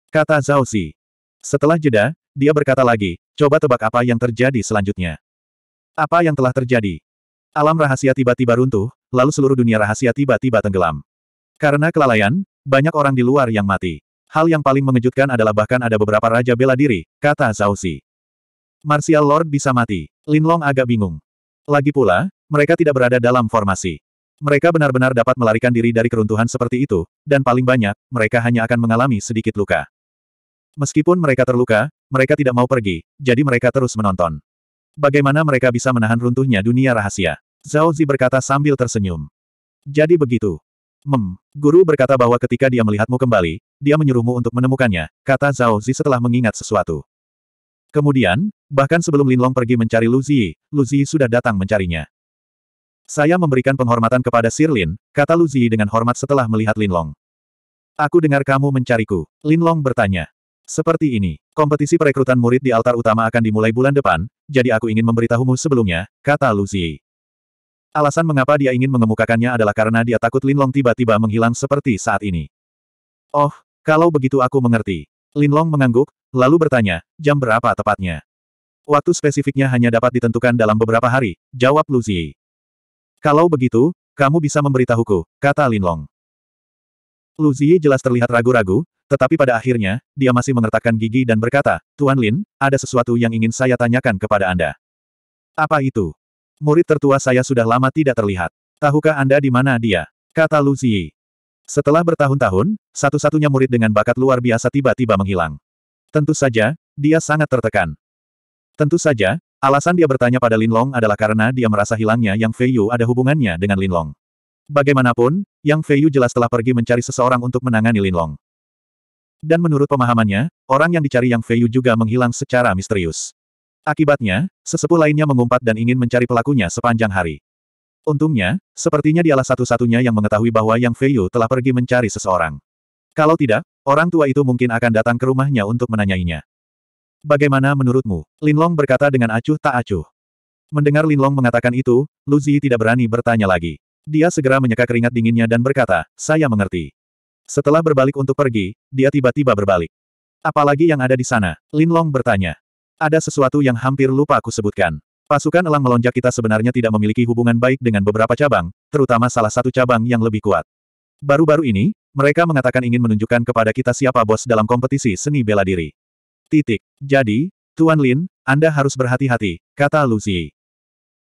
Kata Zhao Xi. Setelah jeda, dia berkata lagi, Coba tebak apa yang terjadi selanjutnya. Apa yang telah terjadi? Alam rahasia tiba-tiba runtuh, lalu seluruh dunia rahasia tiba-tiba tenggelam. Karena kelalaian, banyak orang di luar yang mati. Hal yang paling mengejutkan adalah bahkan ada beberapa raja bela diri, kata Zhao Xi. Martial Lord bisa mati. Lin Long agak bingung. Lagi pula, mereka tidak berada dalam formasi. Mereka benar-benar dapat melarikan diri dari keruntuhan seperti itu, dan paling banyak, mereka hanya akan mengalami sedikit luka. Meskipun mereka terluka, mereka tidak mau pergi, jadi mereka terus menonton. Bagaimana mereka bisa menahan runtuhnya dunia rahasia? Zhao Zi berkata sambil tersenyum. Jadi begitu. Mem, guru berkata bahwa ketika dia melihatmu kembali, dia menyuruhmu untuk menemukannya, kata Zhao Zi setelah mengingat sesuatu. Kemudian, bahkan sebelum Lin Long pergi mencari Lu Ziyi, Lu Ziyi sudah datang mencarinya. Saya memberikan penghormatan kepada Sir Lin, kata Lu Ziyi dengan hormat setelah melihat Lin Long. Aku dengar kamu mencariku, Lin Long bertanya. Seperti ini, kompetisi perekrutan murid di altar utama akan dimulai bulan depan, jadi aku ingin memberitahumu sebelumnya, kata Luzi. Alasan mengapa dia ingin mengemukakannya adalah karena dia takut Lin Long tiba-tiba menghilang seperti saat ini. Oh, kalau begitu aku mengerti. Lin Long mengangguk, lalu bertanya, jam berapa tepatnya? Waktu spesifiknya hanya dapat ditentukan dalam beberapa hari, jawab Luzi. Kalau begitu, kamu bisa memberitahuku, kata Lin Linlong. Luzi jelas terlihat ragu-ragu, tetapi pada akhirnya, dia masih mengertakkan gigi dan berkata, Tuan Lin, ada sesuatu yang ingin saya tanyakan kepada Anda. Apa itu? Murid tertua saya sudah lama tidak terlihat. Tahukah Anda di mana dia? Kata Lu Ziyi. Setelah bertahun-tahun, satu-satunya murid dengan bakat luar biasa tiba-tiba menghilang. Tentu saja, dia sangat tertekan. Tentu saja, alasan dia bertanya pada Lin Long adalah karena dia merasa hilangnya Yang Feiyu ada hubungannya dengan Lin Long. Bagaimanapun, Yang Feiyu jelas telah pergi mencari seseorang untuk menangani Lin Long. Dan menurut pemahamannya, orang yang dicari Yang Feiyu juga menghilang secara misterius. Akibatnya, sesepuh lainnya mengumpat dan ingin mencari pelakunya sepanjang hari. Untungnya, sepertinya dialah satu-satunya yang mengetahui bahwa Yang Feiyu telah pergi mencari seseorang. Kalau tidak, orang tua itu mungkin akan datang ke rumahnya untuk menanyainya. Bagaimana menurutmu? Linlong berkata dengan acuh tak acuh. Mendengar Linlong mengatakan itu, Luzi tidak berani bertanya lagi. Dia segera menyeka keringat dinginnya dan berkata, saya mengerti. Setelah berbalik untuk pergi, dia tiba-tiba berbalik. Apalagi yang ada di sana? Lin Long bertanya. Ada sesuatu yang hampir lupa aku sebutkan. Pasukan elang melonjak kita sebenarnya tidak memiliki hubungan baik dengan beberapa cabang, terutama salah satu cabang yang lebih kuat. Baru-baru ini, mereka mengatakan ingin menunjukkan kepada kita siapa bos dalam kompetisi seni bela diri. Titik. Jadi, Tuan Lin, Anda harus berhati-hati, kata Luzi.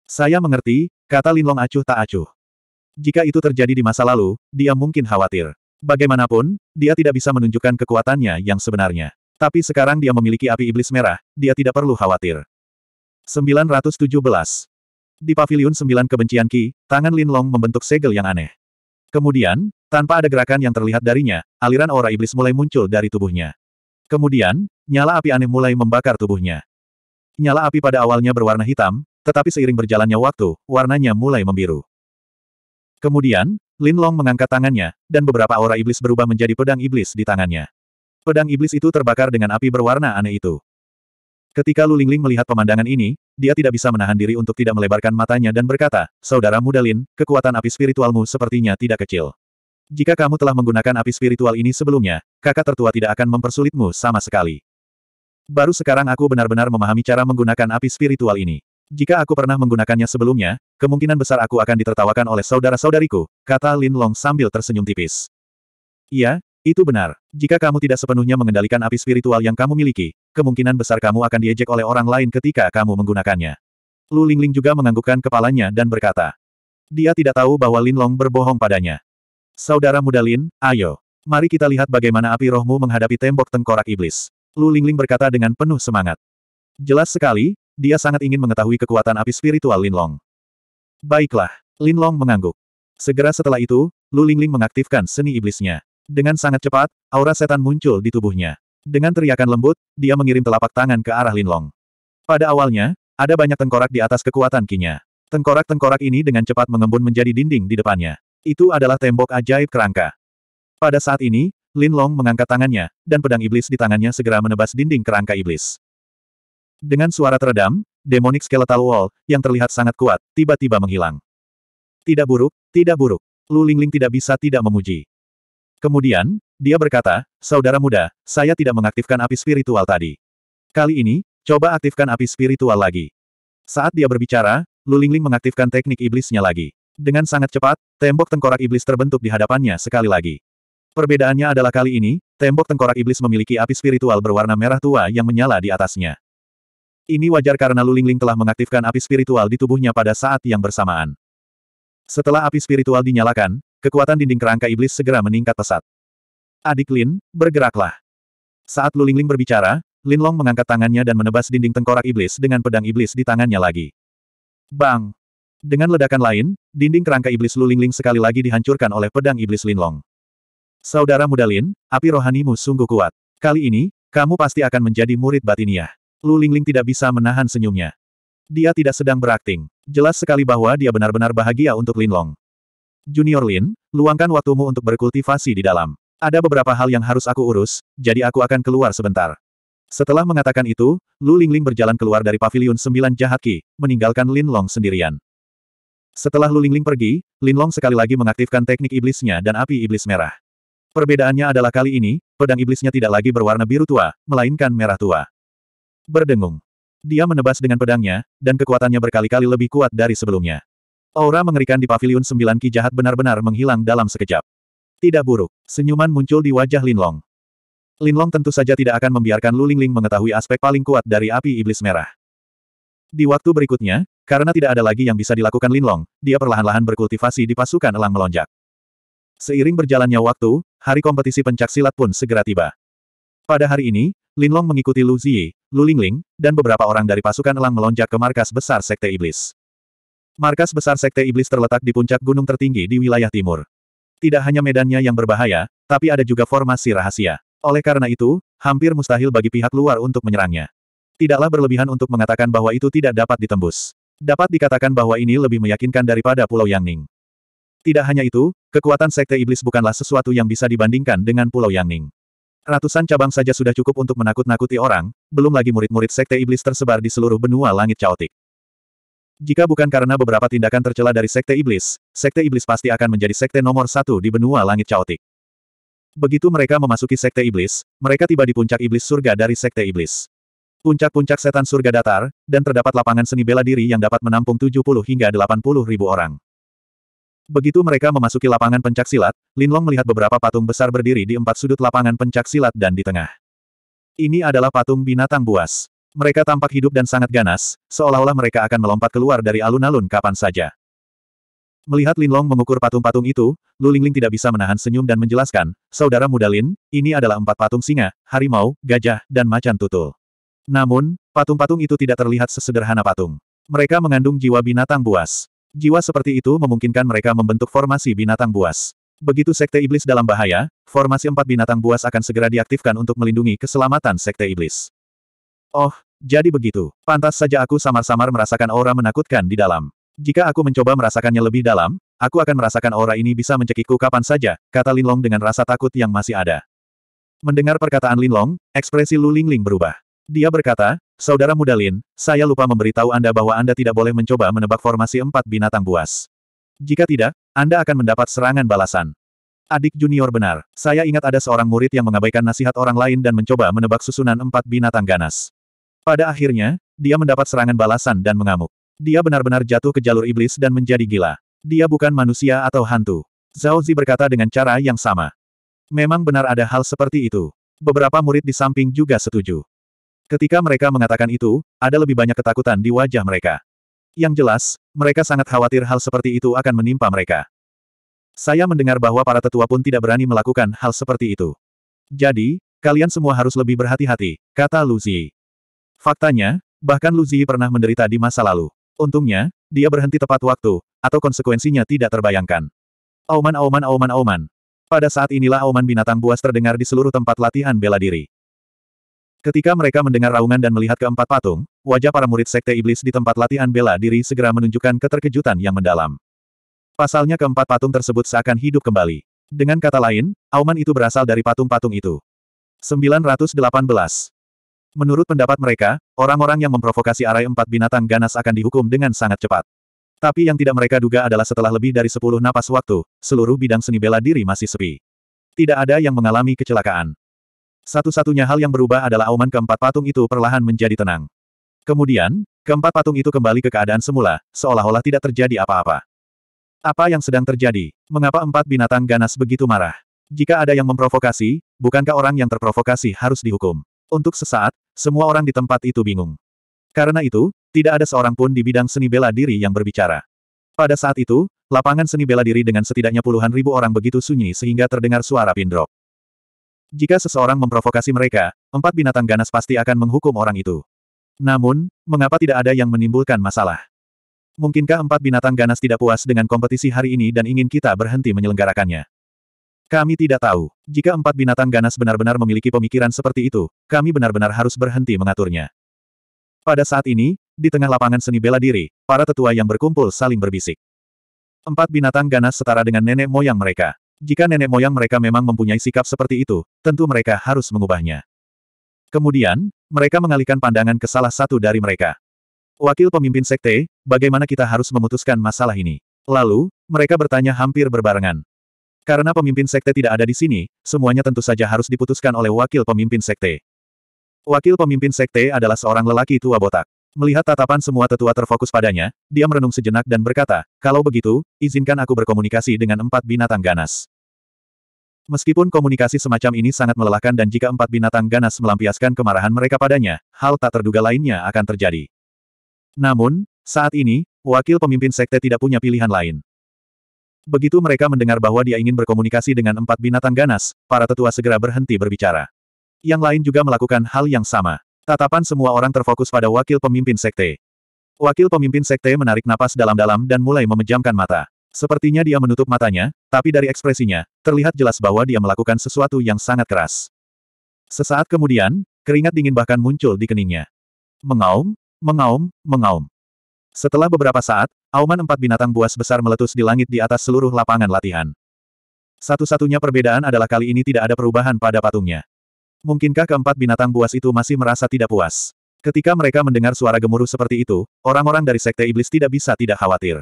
Saya mengerti, kata Lin Long acuh tak acuh. Jika itu terjadi di masa lalu, dia mungkin khawatir. Bagaimanapun, dia tidak bisa menunjukkan kekuatannya yang sebenarnya. Tapi sekarang dia memiliki api iblis merah, dia tidak perlu khawatir. 917. Di paviliun 9 kebencian Ki, tangan Lin Long membentuk segel yang aneh. Kemudian, tanpa ada gerakan yang terlihat darinya, aliran aura iblis mulai muncul dari tubuhnya. Kemudian, nyala api aneh mulai membakar tubuhnya. Nyala api pada awalnya berwarna hitam, tetapi seiring berjalannya waktu, warnanya mulai membiru. Kemudian, Lin Long mengangkat tangannya, dan beberapa aura iblis berubah menjadi pedang iblis di tangannya. Pedang iblis itu terbakar dengan api berwarna aneh itu. Ketika Lu Lingling melihat pemandangan ini, dia tidak bisa menahan diri untuk tidak melebarkan matanya dan berkata, Saudara muda Lin, kekuatan api spiritualmu sepertinya tidak kecil. Jika kamu telah menggunakan api spiritual ini sebelumnya, kakak tertua tidak akan mempersulitmu sama sekali. Baru sekarang aku benar-benar memahami cara menggunakan api spiritual ini. Jika aku pernah menggunakannya sebelumnya, kemungkinan besar aku akan ditertawakan oleh saudara-saudariku, kata Lin Long sambil tersenyum tipis. Iya, itu benar. Jika kamu tidak sepenuhnya mengendalikan api spiritual yang kamu miliki, kemungkinan besar kamu akan diejek oleh orang lain ketika kamu menggunakannya. Lu Lingling juga menganggukkan kepalanya dan berkata. Dia tidak tahu bahwa Lin Long berbohong padanya. Saudara muda Lin, ayo. Mari kita lihat bagaimana api rohmu menghadapi tembok tengkorak iblis. Lu Lingling berkata dengan penuh semangat. Jelas sekali, dia sangat ingin mengetahui kekuatan api spiritual Linlong. Baiklah, Linlong mengangguk. Segera setelah itu, Lu Lingling mengaktifkan seni iblisnya. Dengan sangat cepat, aura setan muncul di tubuhnya. Dengan teriakan lembut, dia mengirim telapak tangan ke arah Linlong. Pada awalnya, ada banyak tengkorak di atas kekuatan kinya. Tengkorak-tengkorak ini dengan cepat mengembun menjadi dinding di depannya. Itu adalah tembok ajaib kerangka. Pada saat ini, Lin Long mengangkat tangannya, dan pedang iblis di tangannya segera menebas dinding kerangka iblis. Dengan suara teredam, demonic skeletal wall, yang terlihat sangat kuat, tiba-tiba menghilang. Tidak buruk, tidak buruk. Lu Lingling tidak bisa tidak memuji. Kemudian, dia berkata, Saudara muda, saya tidak mengaktifkan api spiritual tadi. Kali ini, coba aktifkan api spiritual lagi. Saat dia berbicara, Lu Lingling mengaktifkan teknik iblisnya lagi. Dengan sangat cepat, tembok tengkorak iblis terbentuk di hadapannya sekali lagi. Perbedaannya adalah kali ini, tembok tengkorak iblis memiliki api spiritual berwarna merah tua yang menyala di atasnya. Ini wajar karena Lulingling telah mengaktifkan api spiritual di tubuhnya pada saat yang bersamaan. Setelah api spiritual dinyalakan, kekuatan dinding kerangka iblis segera meningkat pesat. Adik Lin, bergeraklah. Saat Lulingling berbicara, Lin Long mengangkat tangannya dan menebas dinding tengkorak iblis dengan pedang iblis di tangannya lagi. Bang! Dengan ledakan lain, dinding kerangka iblis Lulingling sekali lagi dihancurkan oleh pedang iblis Lin Long. Saudara muda Lin, api rohanimu sungguh kuat. Kali ini, kamu pasti akan menjadi murid batiniah. Lu Lingling tidak bisa menahan senyumnya. Dia tidak sedang berakting. Jelas sekali bahwa dia benar-benar bahagia untuk Linlong. Junior Lin, luangkan waktumu untuk berkultivasi di dalam. Ada beberapa hal yang harus aku urus, jadi aku akan keluar sebentar. Setelah mengatakan itu, Lu Lingling berjalan keluar dari Paviliun sembilan jahat ki, meninggalkan Linlong sendirian. Setelah Lu Lingling pergi, Linlong sekali lagi mengaktifkan teknik iblisnya dan api iblis merah. Perbedaannya adalah kali ini, pedang iblisnya tidak lagi berwarna biru tua, melainkan merah tua. Berdengung. Dia menebas dengan pedangnya, dan kekuatannya berkali-kali lebih kuat dari sebelumnya. Aura mengerikan di pavilion sembilan ki jahat benar-benar menghilang dalam sekejap. Tidak buruk, senyuman muncul di wajah Linlong. Linlong tentu saja tidak akan membiarkan Lingling mengetahui aspek paling kuat dari api iblis merah. Di waktu berikutnya, karena tidak ada lagi yang bisa dilakukan Linlong, dia perlahan-lahan berkultivasi di pasukan elang melonjak. Seiring berjalannya waktu, hari kompetisi pencak silat pun segera tiba. Pada hari ini, Linlong mengikuti Lu Ziyi, Lu Lingling, dan beberapa orang dari pasukan elang melonjak ke markas besar Sekte Iblis. Markas besar Sekte Iblis terletak di puncak gunung tertinggi di wilayah timur. Tidak hanya medannya yang berbahaya, tapi ada juga formasi rahasia. Oleh karena itu, hampir mustahil bagi pihak luar untuk menyerangnya. Tidaklah berlebihan untuk mengatakan bahwa itu tidak dapat ditembus. Dapat dikatakan bahwa ini lebih meyakinkan daripada Pulau Yangning. Tidak hanya itu, kekuatan Sekte Iblis bukanlah sesuatu yang bisa dibandingkan dengan Pulau Yangning. Ratusan cabang saja sudah cukup untuk menakut-nakuti orang, belum lagi murid-murid sekte iblis tersebar di seluruh benua langit caotik. Jika bukan karena beberapa tindakan tercela dari sekte iblis, sekte iblis pasti akan menjadi sekte nomor satu di benua langit caotik. Begitu mereka memasuki sekte iblis, mereka tiba di puncak iblis surga dari sekte iblis. Puncak-puncak setan surga datar, dan terdapat lapangan seni bela diri yang dapat menampung 70 hingga 80 ribu orang. Begitu mereka memasuki lapangan pencak silat, Linlong melihat beberapa patung besar berdiri di empat sudut lapangan pencak silat dan di tengah. Ini adalah patung binatang buas. Mereka tampak hidup dan sangat ganas, seolah-olah mereka akan melompat keluar dari alun-alun kapan saja. Melihat Linlong mengukur patung-patung itu, Lu Lingling tidak bisa menahan senyum dan menjelaskan, Saudara muda Lin, ini adalah empat patung singa, harimau, gajah, dan macan tutul. Namun, patung-patung itu tidak terlihat sesederhana patung. Mereka mengandung jiwa binatang buas. Jiwa seperti itu memungkinkan mereka membentuk formasi binatang buas. Begitu Sekte Iblis dalam bahaya, formasi empat binatang buas akan segera diaktifkan untuk melindungi keselamatan Sekte Iblis. Oh, jadi begitu. Pantas saja aku samar-samar merasakan aura menakutkan di dalam. Jika aku mencoba merasakannya lebih dalam, aku akan merasakan aura ini bisa mencekikku kapan saja, kata Linlong dengan rasa takut yang masih ada. Mendengar perkataan Linlong, ekspresi Lu Lingling berubah. Dia berkata, Saudara Mudalin, saya lupa memberitahu Anda bahwa Anda tidak boleh mencoba menebak formasi empat binatang buas. Jika tidak, Anda akan mendapat serangan balasan. Adik junior benar, saya ingat ada seorang murid yang mengabaikan nasihat orang lain dan mencoba menebak susunan empat binatang ganas. Pada akhirnya, dia mendapat serangan balasan dan mengamuk. Dia benar-benar jatuh ke jalur iblis dan menjadi gila. Dia bukan manusia atau hantu. Zhao Zi berkata dengan cara yang sama. Memang benar ada hal seperti itu. Beberapa murid di samping juga setuju. Ketika mereka mengatakan itu, ada lebih banyak ketakutan di wajah mereka. Yang jelas, mereka sangat khawatir hal seperti itu akan menimpa mereka. Saya mendengar bahwa para tetua pun tidak berani melakukan hal seperti itu. Jadi, kalian semua harus lebih berhati-hati, kata Luzi. Faktanya, bahkan Luzi pernah menderita di masa lalu. Untungnya, dia berhenti tepat waktu, atau konsekuensinya tidak terbayangkan. Auman auman auman auman. Pada saat inilah auman binatang buas terdengar di seluruh tempat latihan bela diri. Ketika mereka mendengar raungan dan melihat keempat patung, wajah para murid sekte iblis di tempat latihan bela diri segera menunjukkan keterkejutan yang mendalam. Pasalnya keempat patung tersebut seakan hidup kembali. Dengan kata lain, auman itu berasal dari patung-patung itu. 918. Menurut pendapat mereka, orang-orang yang memprovokasi arai empat binatang ganas akan dihukum dengan sangat cepat. Tapi yang tidak mereka duga adalah setelah lebih dari 10 napas waktu, seluruh bidang seni bela diri masih sepi. Tidak ada yang mengalami kecelakaan. Satu-satunya hal yang berubah adalah auman keempat patung itu perlahan menjadi tenang. Kemudian, keempat patung itu kembali ke keadaan semula, seolah-olah tidak terjadi apa-apa. Apa yang sedang terjadi? Mengapa empat binatang ganas begitu marah? Jika ada yang memprovokasi, bukankah orang yang terprovokasi harus dihukum? Untuk sesaat, semua orang di tempat itu bingung. Karena itu, tidak ada seorang pun di bidang seni bela diri yang berbicara. Pada saat itu, lapangan seni bela diri dengan setidaknya puluhan ribu orang begitu sunyi sehingga terdengar suara pindrop. Jika seseorang memprovokasi mereka, empat binatang ganas pasti akan menghukum orang itu. Namun, mengapa tidak ada yang menimbulkan masalah? Mungkinkah empat binatang ganas tidak puas dengan kompetisi hari ini dan ingin kita berhenti menyelenggarakannya? Kami tidak tahu. Jika empat binatang ganas benar-benar memiliki pemikiran seperti itu, kami benar-benar harus berhenti mengaturnya. Pada saat ini, di tengah lapangan seni bela diri, para tetua yang berkumpul saling berbisik. Empat binatang ganas setara dengan nenek moyang mereka. Jika nenek moyang mereka memang mempunyai sikap seperti itu, tentu mereka harus mengubahnya. Kemudian, mereka mengalihkan pandangan ke salah satu dari mereka. Wakil pemimpin sekte, bagaimana kita harus memutuskan masalah ini? Lalu, mereka bertanya hampir berbarengan. Karena pemimpin sekte tidak ada di sini, semuanya tentu saja harus diputuskan oleh wakil pemimpin sekte. Wakil pemimpin sekte adalah seorang lelaki tua botak. Melihat tatapan semua tetua terfokus padanya, dia merenung sejenak dan berkata, kalau begitu, izinkan aku berkomunikasi dengan empat binatang ganas. Meskipun komunikasi semacam ini sangat melelahkan dan jika empat binatang ganas melampiaskan kemarahan mereka padanya, hal tak terduga lainnya akan terjadi. Namun, saat ini, wakil pemimpin sekte tidak punya pilihan lain. Begitu mereka mendengar bahwa dia ingin berkomunikasi dengan empat binatang ganas, para tetua segera berhenti berbicara. Yang lain juga melakukan hal yang sama. Tatapan semua orang terfokus pada wakil pemimpin sekte. Wakil pemimpin sekte menarik napas dalam-dalam dan mulai memejamkan mata. Sepertinya dia menutup matanya, tapi dari ekspresinya, terlihat jelas bahwa dia melakukan sesuatu yang sangat keras. Sesaat kemudian, keringat dingin bahkan muncul di keningnya. Mengaum, mengaum, mengaum. Setelah beberapa saat, auman empat binatang buas besar meletus di langit di atas seluruh lapangan latihan. Satu-satunya perbedaan adalah kali ini tidak ada perubahan pada patungnya. Mungkinkah keempat binatang buas itu masih merasa tidak puas? Ketika mereka mendengar suara gemuruh seperti itu, orang-orang dari Sekte Iblis tidak bisa tidak khawatir.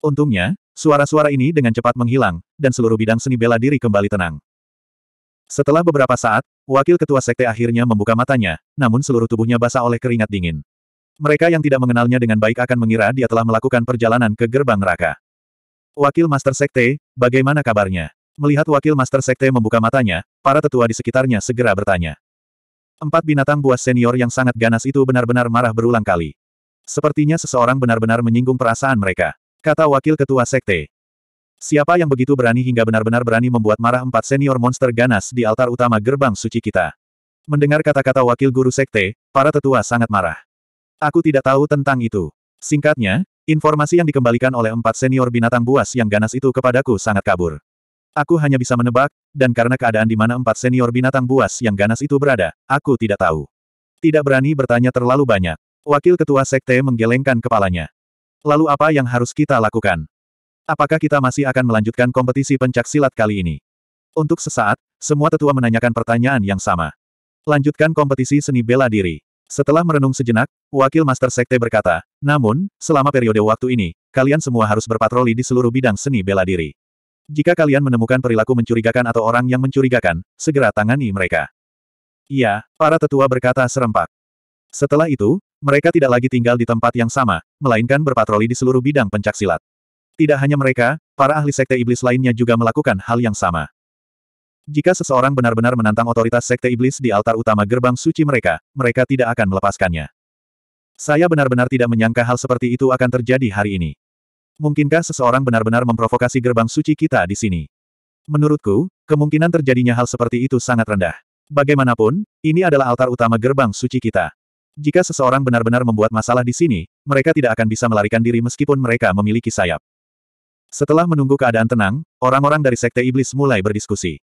Untungnya, suara-suara ini dengan cepat menghilang, dan seluruh bidang seni bela diri kembali tenang. Setelah beberapa saat, wakil ketua sekte akhirnya membuka matanya, namun seluruh tubuhnya basah oleh keringat dingin. Mereka yang tidak mengenalnya dengan baik akan mengira dia telah melakukan perjalanan ke gerbang neraka. Wakil Master Sekte, bagaimana kabarnya? Melihat wakil Master Sekte membuka matanya, para tetua di sekitarnya segera bertanya. Empat binatang buas senior yang sangat ganas itu benar-benar marah berulang kali. Sepertinya seseorang benar-benar menyinggung perasaan mereka, kata wakil ketua sekte. Siapa yang begitu berani hingga benar-benar berani membuat marah empat senior monster ganas di altar utama gerbang suci kita? Mendengar kata-kata wakil guru sekte, para tetua sangat marah. Aku tidak tahu tentang itu. Singkatnya, informasi yang dikembalikan oleh empat senior binatang buas yang ganas itu kepadaku sangat kabur. Aku hanya bisa menebak, dan karena keadaan di mana empat senior binatang buas yang ganas itu berada, aku tidak tahu. Tidak berani bertanya terlalu banyak. Wakil Ketua Sekte menggelengkan kepalanya. Lalu apa yang harus kita lakukan? Apakah kita masih akan melanjutkan kompetisi pencak silat kali ini? Untuk sesaat, semua tetua menanyakan pertanyaan yang sama. Lanjutkan kompetisi seni bela diri. Setelah merenung sejenak, Wakil Master Sekte berkata, namun, selama periode waktu ini, kalian semua harus berpatroli di seluruh bidang seni bela diri. Jika kalian menemukan perilaku mencurigakan atau orang yang mencurigakan, segera tangani mereka. Iya, para tetua berkata serempak. Setelah itu, mereka tidak lagi tinggal di tempat yang sama, melainkan berpatroli di seluruh bidang pencaksilat. Tidak hanya mereka, para ahli sekte iblis lainnya juga melakukan hal yang sama. Jika seseorang benar-benar menantang otoritas sekte iblis di altar utama gerbang suci mereka, mereka tidak akan melepaskannya. Saya benar-benar tidak menyangka hal seperti itu akan terjadi hari ini. Mungkinkah seseorang benar-benar memprovokasi gerbang suci kita di sini? Menurutku, kemungkinan terjadinya hal seperti itu sangat rendah. Bagaimanapun, ini adalah altar utama gerbang suci kita. Jika seseorang benar-benar membuat masalah di sini, mereka tidak akan bisa melarikan diri meskipun mereka memiliki sayap. Setelah menunggu keadaan tenang, orang-orang dari Sekte Iblis mulai berdiskusi.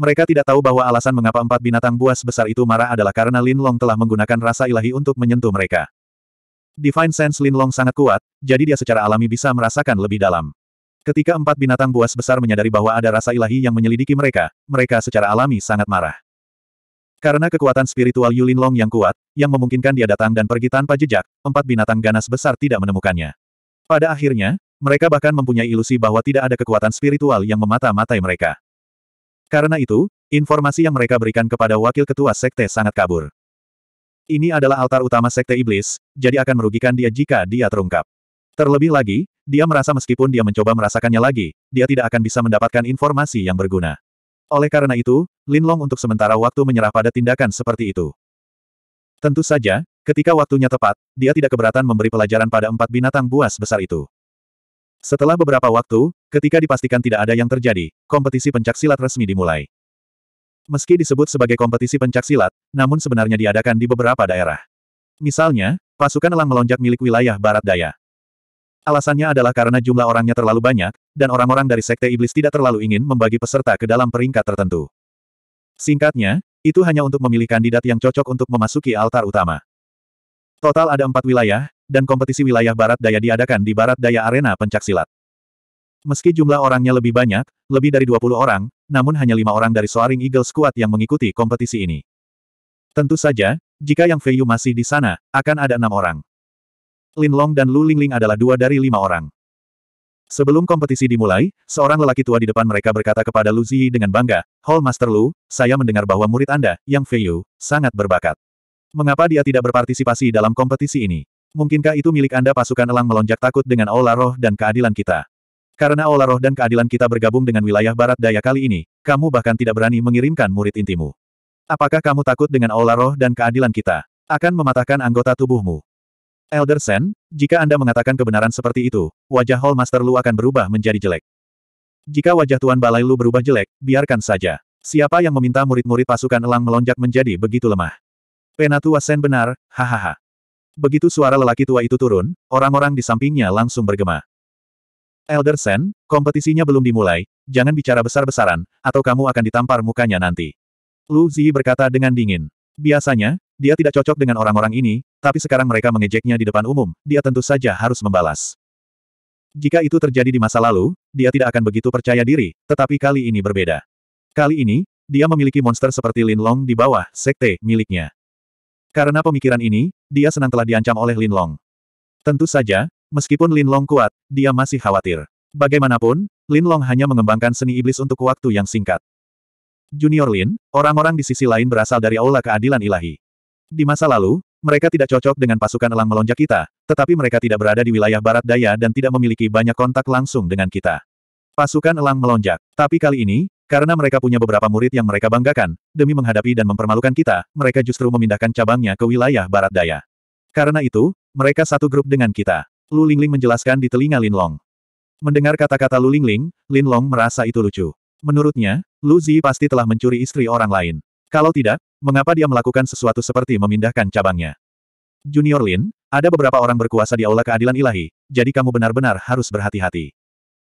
Mereka tidak tahu bahwa alasan mengapa empat binatang buas besar itu marah adalah karena Lin Long telah menggunakan rasa ilahi untuk menyentuh mereka. Divine Sense Linlong sangat kuat, jadi dia secara alami bisa merasakan lebih dalam. Ketika empat binatang buas besar menyadari bahwa ada rasa ilahi yang menyelidiki mereka, mereka secara alami sangat marah. Karena kekuatan spiritual Yulin Long yang kuat, yang memungkinkan dia datang dan pergi tanpa jejak, empat binatang ganas besar tidak menemukannya. Pada akhirnya, mereka bahkan mempunyai ilusi bahwa tidak ada kekuatan spiritual yang memata-matai mereka. Karena itu, informasi yang mereka berikan kepada wakil ketua sekte sangat kabur. Ini adalah altar utama Sekte Iblis, jadi akan merugikan dia jika dia terungkap. Terlebih lagi, dia merasa meskipun dia mencoba merasakannya lagi, dia tidak akan bisa mendapatkan informasi yang berguna. Oleh karena itu, Lin Long untuk sementara waktu menyerah pada tindakan seperti itu. Tentu saja, ketika waktunya tepat, dia tidak keberatan memberi pelajaran pada empat binatang buas besar itu. Setelah beberapa waktu, ketika dipastikan tidak ada yang terjadi, kompetisi pencaksilat resmi dimulai. Meski disebut sebagai kompetisi pencaksilat, namun sebenarnya diadakan di beberapa daerah. Misalnya, pasukan elang melonjak milik wilayah barat daya. Alasannya adalah karena jumlah orangnya terlalu banyak, dan orang-orang dari Sekte Iblis tidak terlalu ingin membagi peserta ke dalam peringkat tertentu. Singkatnya, itu hanya untuk memilih kandidat yang cocok untuk memasuki altar utama. Total ada empat wilayah, dan kompetisi wilayah barat daya diadakan di barat daya arena pencaksilat. Meski jumlah orangnya lebih banyak, lebih dari 20 orang, namun hanya lima orang dari Soaring Eagle Squad yang mengikuti kompetisi ini. Tentu saja, jika Yang Feiyu masih di sana, akan ada enam orang. Lin Long dan Lu Lingling adalah dua dari lima orang. Sebelum kompetisi dimulai, seorang lelaki tua di depan mereka berkata kepada Lu Ziyi dengan bangga, Hall Master Lu, saya mendengar bahwa murid Anda, Yang Feiyu, sangat berbakat. Mengapa dia tidak berpartisipasi dalam kompetisi ini? Mungkinkah itu milik Anda pasukan elang melonjak takut dengan aula roh dan keadilan kita? Karena Aula roh dan keadilan kita bergabung dengan wilayah barat daya kali ini, kamu bahkan tidak berani mengirimkan murid intimu. Apakah kamu takut dengan Aula roh dan keadilan kita? Akan mematahkan anggota tubuhmu. Elder Sen, jika Anda mengatakan kebenaran seperti itu, wajah Hall Master Lu akan berubah menjadi jelek. Jika wajah Tuan Balai Lu berubah jelek, biarkan saja. Siapa yang meminta murid-murid pasukan elang melonjak menjadi begitu lemah? Penatua Sen benar, hahaha. Begitu suara lelaki tua itu turun, orang-orang di sampingnya langsung bergema. Elder Sen, kompetisinya belum dimulai, jangan bicara besar-besaran, atau kamu akan ditampar mukanya nanti. Lu Zi berkata dengan dingin. Biasanya, dia tidak cocok dengan orang-orang ini, tapi sekarang mereka mengejeknya di depan umum, dia tentu saja harus membalas. Jika itu terjadi di masa lalu, dia tidak akan begitu percaya diri, tetapi kali ini berbeda. Kali ini, dia memiliki monster seperti Lin Long di bawah, sekte, miliknya. Karena pemikiran ini, dia senang telah diancam oleh Lin Long. Tentu saja, Meskipun Lin Long kuat, dia masih khawatir. Bagaimanapun, Lin Long hanya mengembangkan seni iblis untuk waktu yang singkat. Junior Lin, orang-orang di sisi lain berasal dari aula keadilan ilahi. Di masa lalu, mereka tidak cocok dengan pasukan elang melonjak kita, tetapi mereka tidak berada di wilayah barat daya dan tidak memiliki banyak kontak langsung dengan kita. Pasukan elang melonjak, tapi kali ini, karena mereka punya beberapa murid yang mereka banggakan, demi menghadapi dan mempermalukan kita, mereka justru memindahkan cabangnya ke wilayah barat daya. Karena itu, mereka satu grup dengan kita. Lu Lingling menjelaskan di telinga Lin Long. Mendengar kata-kata Lu Lingling, Lin Long merasa itu lucu. Menurutnya, Lu Zi pasti telah mencuri istri orang lain. Kalau tidak, mengapa dia melakukan sesuatu seperti memindahkan cabangnya? Junior Lin, ada beberapa orang berkuasa di Aula Keadilan Ilahi, jadi kamu benar-benar harus berhati-hati.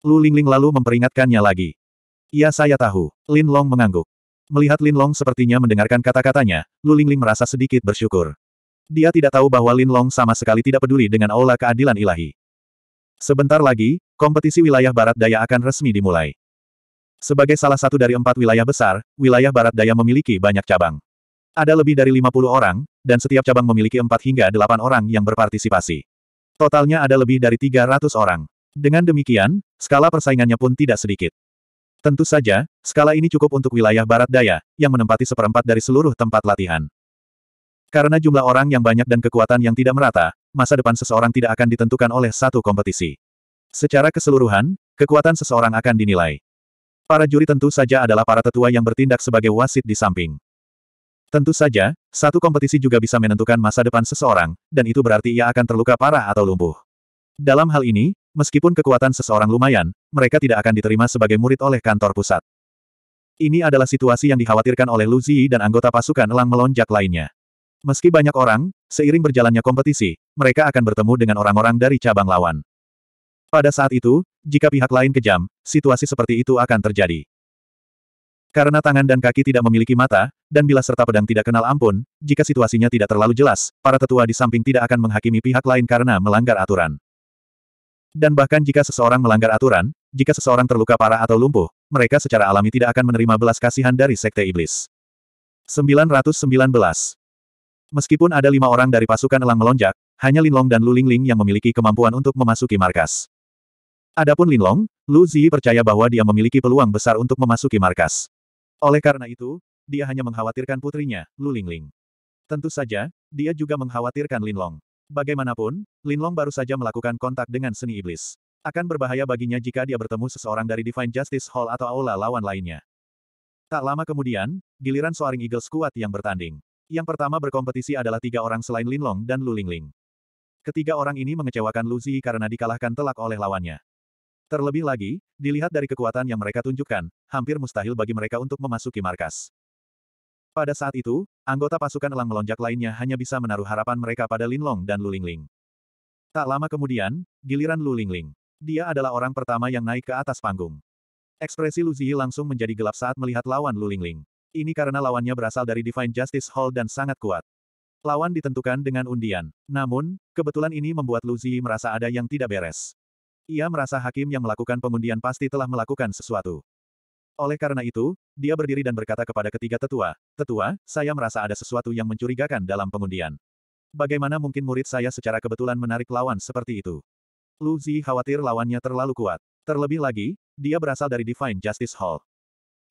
Lu Lingling lalu memperingatkannya lagi. Iya saya tahu, Lin Long mengangguk. Melihat Lin Long sepertinya mendengarkan kata-katanya, Lu Lingling merasa sedikit bersyukur. Dia tidak tahu bahwa Lin Long sama sekali tidak peduli dengan aula keadilan ilahi. Sebentar lagi, kompetisi wilayah barat daya akan resmi dimulai. Sebagai salah satu dari empat wilayah besar, wilayah barat daya memiliki banyak cabang. Ada lebih dari 50 orang, dan setiap cabang memiliki 4 hingga 8 orang yang berpartisipasi. Totalnya ada lebih dari 300 orang. Dengan demikian, skala persaingannya pun tidak sedikit. Tentu saja, skala ini cukup untuk wilayah barat daya, yang menempati seperempat dari seluruh tempat latihan. Karena jumlah orang yang banyak dan kekuatan yang tidak merata, masa depan seseorang tidak akan ditentukan oleh satu kompetisi. Secara keseluruhan, kekuatan seseorang akan dinilai. Para juri tentu saja adalah para tetua yang bertindak sebagai wasit di samping. Tentu saja, satu kompetisi juga bisa menentukan masa depan seseorang, dan itu berarti ia akan terluka parah atau lumpuh. Dalam hal ini, meskipun kekuatan seseorang lumayan, mereka tidak akan diterima sebagai murid oleh kantor pusat. Ini adalah situasi yang dikhawatirkan oleh Luzi dan anggota pasukan elang melonjak lainnya. Meski banyak orang, seiring berjalannya kompetisi, mereka akan bertemu dengan orang-orang dari cabang lawan. Pada saat itu, jika pihak lain kejam, situasi seperti itu akan terjadi. Karena tangan dan kaki tidak memiliki mata, dan bila serta pedang tidak kenal ampun, jika situasinya tidak terlalu jelas, para tetua di samping tidak akan menghakimi pihak lain karena melanggar aturan. Dan bahkan jika seseorang melanggar aturan, jika seseorang terluka parah atau lumpuh, mereka secara alami tidak akan menerima belas kasihan dari Sekte Iblis. 919. Meskipun ada lima orang dari pasukan elang melonjak, hanya Linlong dan Lu Lingling yang memiliki kemampuan untuk memasuki markas. Adapun Linlong, Lu Ziyi percaya bahwa dia memiliki peluang besar untuk memasuki markas. Oleh karena itu, dia hanya mengkhawatirkan putrinya, Lu Lingling. Tentu saja, dia juga mengkhawatirkan Linlong. Bagaimanapun, Linlong baru saja melakukan kontak dengan seni iblis. Akan berbahaya baginya jika dia bertemu seseorang dari Divine Justice Hall atau aula lawan lainnya. Tak lama kemudian, giliran Soaring Eagles kuat yang bertanding. Yang pertama berkompetisi adalah tiga orang selain Linlong dan Lu Lingling. Ketiga orang ini mengecewakan Lu Zi karena dikalahkan telak oleh lawannya. Terlebih lagi, dilihat dari kekuatan yang mereka tunjukkan, hampir mustahil bagi mereka untuk memasuki markas. Pada saat itu, anggota pasukan elang melonjak lainnya hanya bisa menaruh harapan mereka pada Linlong dan Lu Lingling. Tak lama kemudian, giliran Lu Lingling. Dia adalah orang pertama yang naik ke atas panggung. Ekspresi Lu Zi langsung menjadi gelap saat melihat lawan Lu Lingling. Ini karena lawannya berasal dari Divine Justice Hall dan sangat kuat. Lawan ditentukan dengan undian. Namun, kebetulan ini membuat Luzi merasa ada yang tidak beres. Ia merasa hakim yang melakukan pengundian pasti telah melakukan sesuatu. Oleh karena itu, dia berdiri dan berkata kepada ketiga tetua, Tetua, saya merasa ada sesuatu yang mencurigakan dalam pengundian. Bagaimana mungkin murid saya secara kebetulan menarik lawan seperti itu? Luzi khawatir lawannya terlalu kuat. Terlebih lagi, dia berasal dari Divine Justice Hall.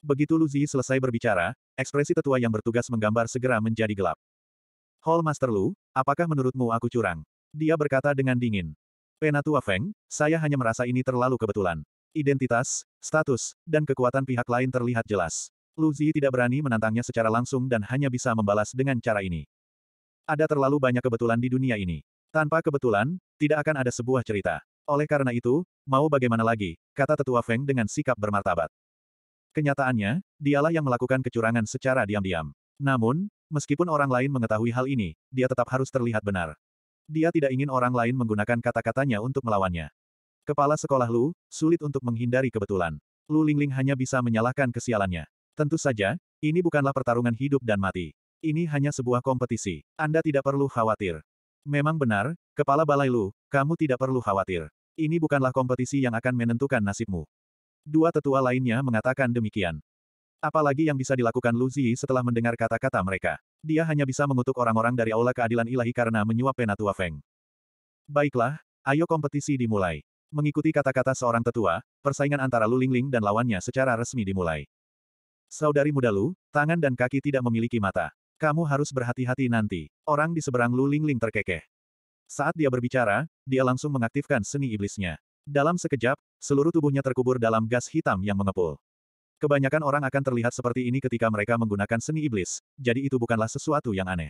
Begitu Lu selesai berbicara, ekspresi tetua yang bertugas menggambar segera menjadi gelap. Hall Master Lu, apakah menurutmu aku curang? Dia berkata dengan dingin. Penatua Feng, saya hanya merasa ini terlalu kebetulan. Identitas, status, dan kekuatan pihak lain terlihat jelas. Lu tidak berani menantangnya secara langsung dan hanya bisa membalas dengan cara ini. Ada terlalu banyak kebetulan di dunia ini. Tanpa kebetulan, tidak akan ada sebuah cerita. Oleh karena itu, mau bagaimana lagi, kata tetua Feng dengan sikap bermartabat. Kenyataannya, dialah yang melakukan kecurangan secara diam-diam. Namun, meskipun orang lain mengetahui hal ini, dia tetap harus terlihat benar. Dia tidak ingin orang lain menggunakan kata-katanya untuk melawannya. Kepala sekolah Lu, sulit untuk menghindari kebetulan. Lu Lingling hanya bisa menyalahkan kesialannya. Tentu saja, ini bukanlah pertarungan hidup dan mati. Ini hanya sebuah kompetisi. Anda tidak perlu khawatir. Memang benar, Kepala Balai Lu, kamu tidak perlu khawatir. Ini bukanlah kompetisi yang akan menentukan nasibmu. Dua tetua lainnya mengatakan demikian. Apalagi yang bisa dilakukan Luzi setelah mendengar kata-kata mereka. Dia hanya bisa mengutuk orang-orang dari Aula Keadilan Ilahi karena menyuap Penatua Feng. Baiklah, ayo kompetisi dimulai. Mengikuti kata-kata seorang tetua, persaingan antara Lu Lingling dan lawannya secara resmi dimulai. Saudari muda Lu, tangan dan kaki tidak memiliki mata. Kamu harus berhati-hati nanti. Orang di seberang Lu Lingling terkekeh. Saat dia berbicara, dia langsung mengaktifkan seni iblisnya. Dalam sekejap, seluruh tubuhnya terkubur dalam gas hitam yang mengepul. Kebanyakan orang akan terlihat seperti ini ketika mereka menggunakan seni iblis, jadi itu bukanlah sesuatu yang aneh.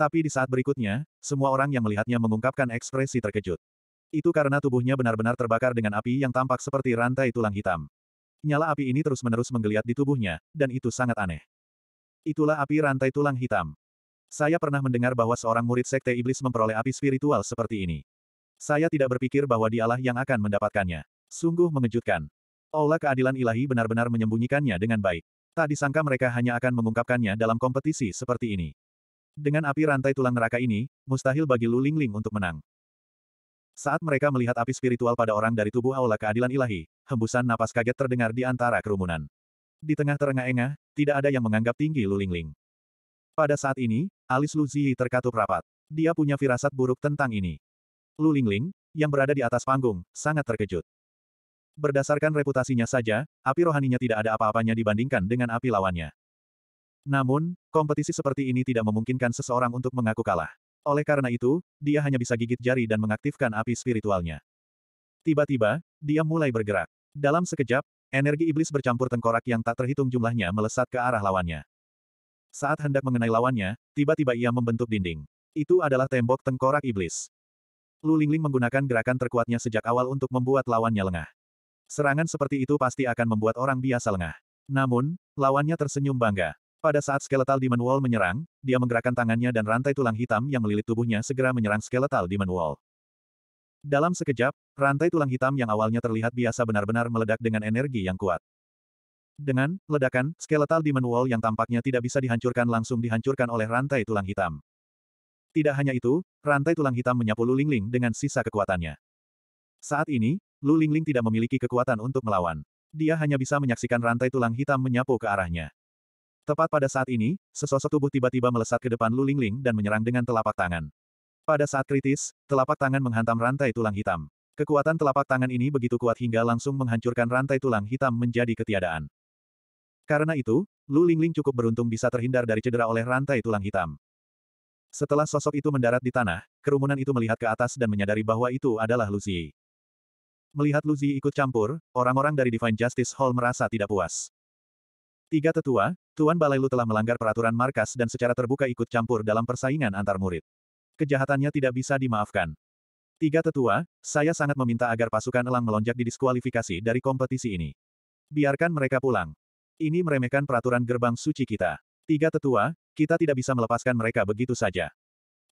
Tapi di saat berikutnya, semua orang yang melihatnya mengungkapkan ekspresi terkejut. Itu karena tubuhnya benar-benar terbakar dengan api yang tampak seperti rantai tulang hitam. Nyala api ini terus-menerus menggeliat di tubuhnya, dan itu sangat aneh. Itulah api rantai tulang hitam. Saya pernah mendengar bahwa seorang murid sekte iblis memperoleh api spiritual seperti ini. Saya tidak berpikir bahwa dialah yang akan mendapatkannya. Sungguh mengejutkan. Aula keadilan ilahi benar-benar menyembunyikannya dengan baik. Tak disangka mereka hanya akan mengungkapkannya dalam kompetisi seperti ini. Dengan api rantai tulang neraka ini, mustahil bagi Lu Lingling untuk menang. Saat mereka melihat api spiritual pada orang dari tubuh aula keadilan ilahi, hembusan napas kaget terdengar di antara kerumunan. Di tengah terengah-engah, tidak ada yang menganggap tinggi Lu Lingling. Pada saat ini, alis Lu Ziyi terkatup rapat. Dia punya firasat buruk tentang ini. Lu Lingling, yang berada di atas panggung, sangat terkejut. Berdasarkan reputasinya saja, api rohaninya tidak ada apa-apanya dibandingkan dengan api lawannya. Namun, kompetisi seperti ini tidak memungkinkan seseorang untuk mengaku kalah. Oleh karena itu, dia hanya bisa gigit jari dan mengaktifkan api spiritualnya. Tiba-tiba, dia mulai bergerak. Dalam sekejap, energi iblis bercampur tengkorak yang tak terhitung jumlahnya melesat ke arah lawannya. Saat hendak mengenai lawannya, tiba-tiba ia membentuk dinding. Itu adalah tembok tengkorak iblis. Lu Lingling menggunakan gerakan terkuatnya sejak awal untuk membuat lawannya lengah. Serangan seperti itu pasti akan membuat orang biasa lengah. Namun, lawannya tersenyum bangga. Pada saat skeletal Demon Wall menyerang, dia menggerakkan tangannya dan rantai tulang hitam yang melilit tubuhnya segera menyerang skeletal Demon Wall. Dalam sekejap, rantai tulang hitam yang awalnya terlihat biasa benar-benar meledak dengan energi yang kuat. Dengan ledakan, skeletal Demon Wall yang tampaknya tidak bisa dihancurkan langsung dihancurkan oleh rantai tulang hitam. Tidak hanya itu, rantai tulang hitam menyapu Lu Lingling dengan sisa kekuatannya. Saat ini, Lu Lingling tidak memiliki kekuatan untuk melawan. Dia hanya bisa menyaksikan rantai tulang hitam menyapu ke arahnya. Tepat pada saat ini, sesosok tubuh tiba-tiba melesat ke depan Lu Lingling dan menyerang dengan telapak tangan. Pada saat kritis, telapak tangan menghantam rantai tulang hitam. Kekuatan telapak tangan ini begitu kuat hingga langsung menghancurkan rantai tulang hitam menjadi ketiadaan. Karena itu, Lu Lingling cukup beruntung bisa terhindar dari cedera oleh rantai tulang hitam. Setelah sosok itu mendarat di tanah, kerumunan itu melihat ke atas dan menyadari bahwa itu adalah Luzi. Melihat Luzi ikut campur, orang-orang dari Divine Justice Hall merasa tidak puas. Tiga tetua, Tuan Balailu telah melanggar peraturan markas dan secara terbuka ikut campur dalam persaingan antar murid. Kejahatannya tidak bisa dimaafkan. Tiga tetua, saya sangat meminta agar pasukan elang melonjak didiskualifikasi dari kompetisi ini. Biarkan mereka pulang. Ini meremehkan peraturan gerbang suci kita. Tiga tetua, kita tidak bisa melepaskan mereka begitu saja.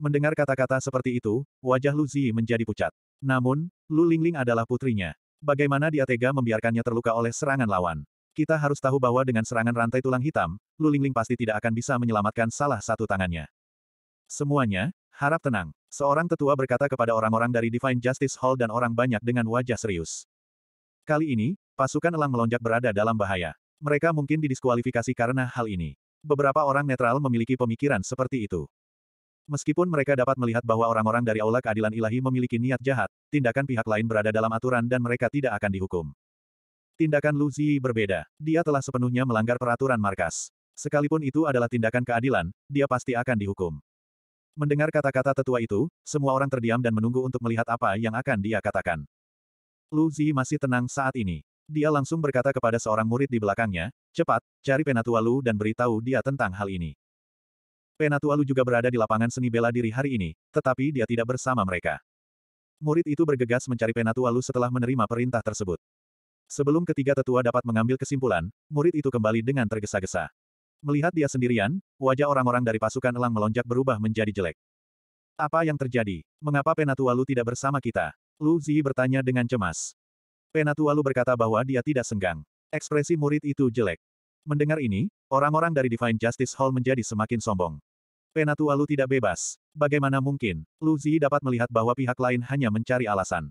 Mendengar kata-kata seperti itu, wajah Lu Zi menjadi pucat. Namun, Lu Lingling adalah putrinya. Bagaimana dia tega membiarkannya terluka oleh serangan lawan? Kita harus tahu bahwa dengan serangan rantai tulang hitam, Lu Lingling pasti tidak akan bisa menyelamatkan salah satu tangannya. Semuanya, harap tenang. Seorang tetua berkata kepada orang-orang dari Divine Justice Hall dan orang banyak dengan wajah serius. Kali ini, pasukan elang melonjak berada dalam bahaya. Mereka mungkin didiskualifikasi karena hal ini. Beberapa orang netral memiliki pemikiran seperti itu. Meskipun mereka dapat melihat bahwa orang-orang dari Aula Keadilan Ilahi memiliki niat jahat, tindakan pihak lain berada dalam aturan dan mereka tidak akan dihukum. Tindakan Lu Ziyi berbeda. Dia telah sepenuhnya melanggar peraturan markas. Sekalipun itu adalah tindakan keadilan, dia pasti akan dihukum. Mendengar kata-kata tetua itu, semua orang terdiam dan menunggu untuk melihat apa yang akan dia katakan. Lu Ziyi masih tenang saat ini. Dia langsung berkata kepada seorang murid di belakangnya, cepat, cari Penatua dan beritahu dia tentang hal ini. Penatua juga berada di lapangan seni bela diri hari ini, tetapi dia tidak bersama mereka. Murid itu bergegas mencari Penatua setelah menerima perintah tersebut. Sebelum ketiga tetua dapat mengambil kesimpulan, murid itu kembali dengan tergesa-gesa. Melihat dia sendirian, wajah orang-orang dari pasukan elang melonjak berubah menjadi jelek. Apa yang terjadi? Mengapa Penatua tidak bersama kita? Lu Zi bertanya dengan cemas. Penatua Lu berkata bahwa dia tidak senggang. Ekspresi murid itu jelek. Mendengar ini, orang-orang dari Divine Justice Hall menjadi semakin sombong. Penatua Lu tidak bebas. Bagaimana mungkin, Lu Zi dapat melihat bahwa pihak lain hanya mencari alasan.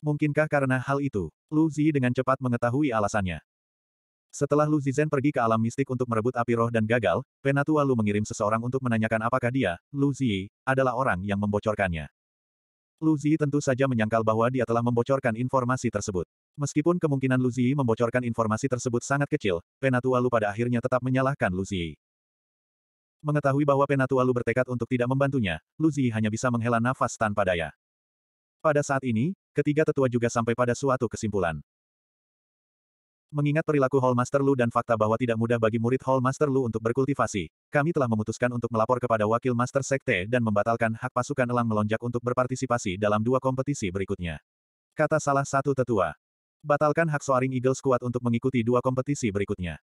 Mungkinkah karena hal itu, Lu Zi dengan cepat mengetahui alasannya. Setelah Lu Zizhen pergi ke alam mistik untuk merebut api roh dan gagal, Penatua Lu mengirim seseorang untuk menanyakan apakah dia, Lu Zi, adalah orang yang membocorkannya. Luzi tentu saja menyangkal bahwa dia telah membocorkan informasi tersebut. Meskipun kemungkinan Luzi membocorkan informasi tersebut sangat kecil, Penatua Lu pada akhirnya tetap menyalahkan Luzi. Mengetahui bahwa Penatua Lu bertekad untuk tidak membantunya, Luzi hanya bisa menghela nafas tanpa daya. Pada saat ini, ketiga tetua juga sampai pada suatu kesimpulan. Mengingat perilaku Hall Master Lu dan fakta bahwa tidak mudah bagi murid Hall Master Lu untuk berkultivasi, kami telah memutuskan untuk melapor kepada Wakil Master Sekte dan membatalkan hak pasukan elang melonjak untuk berpartisipasi dalam dua kompetisi berikutnya. Kata salah satu tetua. Batalkan hak Soaring Eagle Squad untuk mengikuti dua kompetisi berikutnya.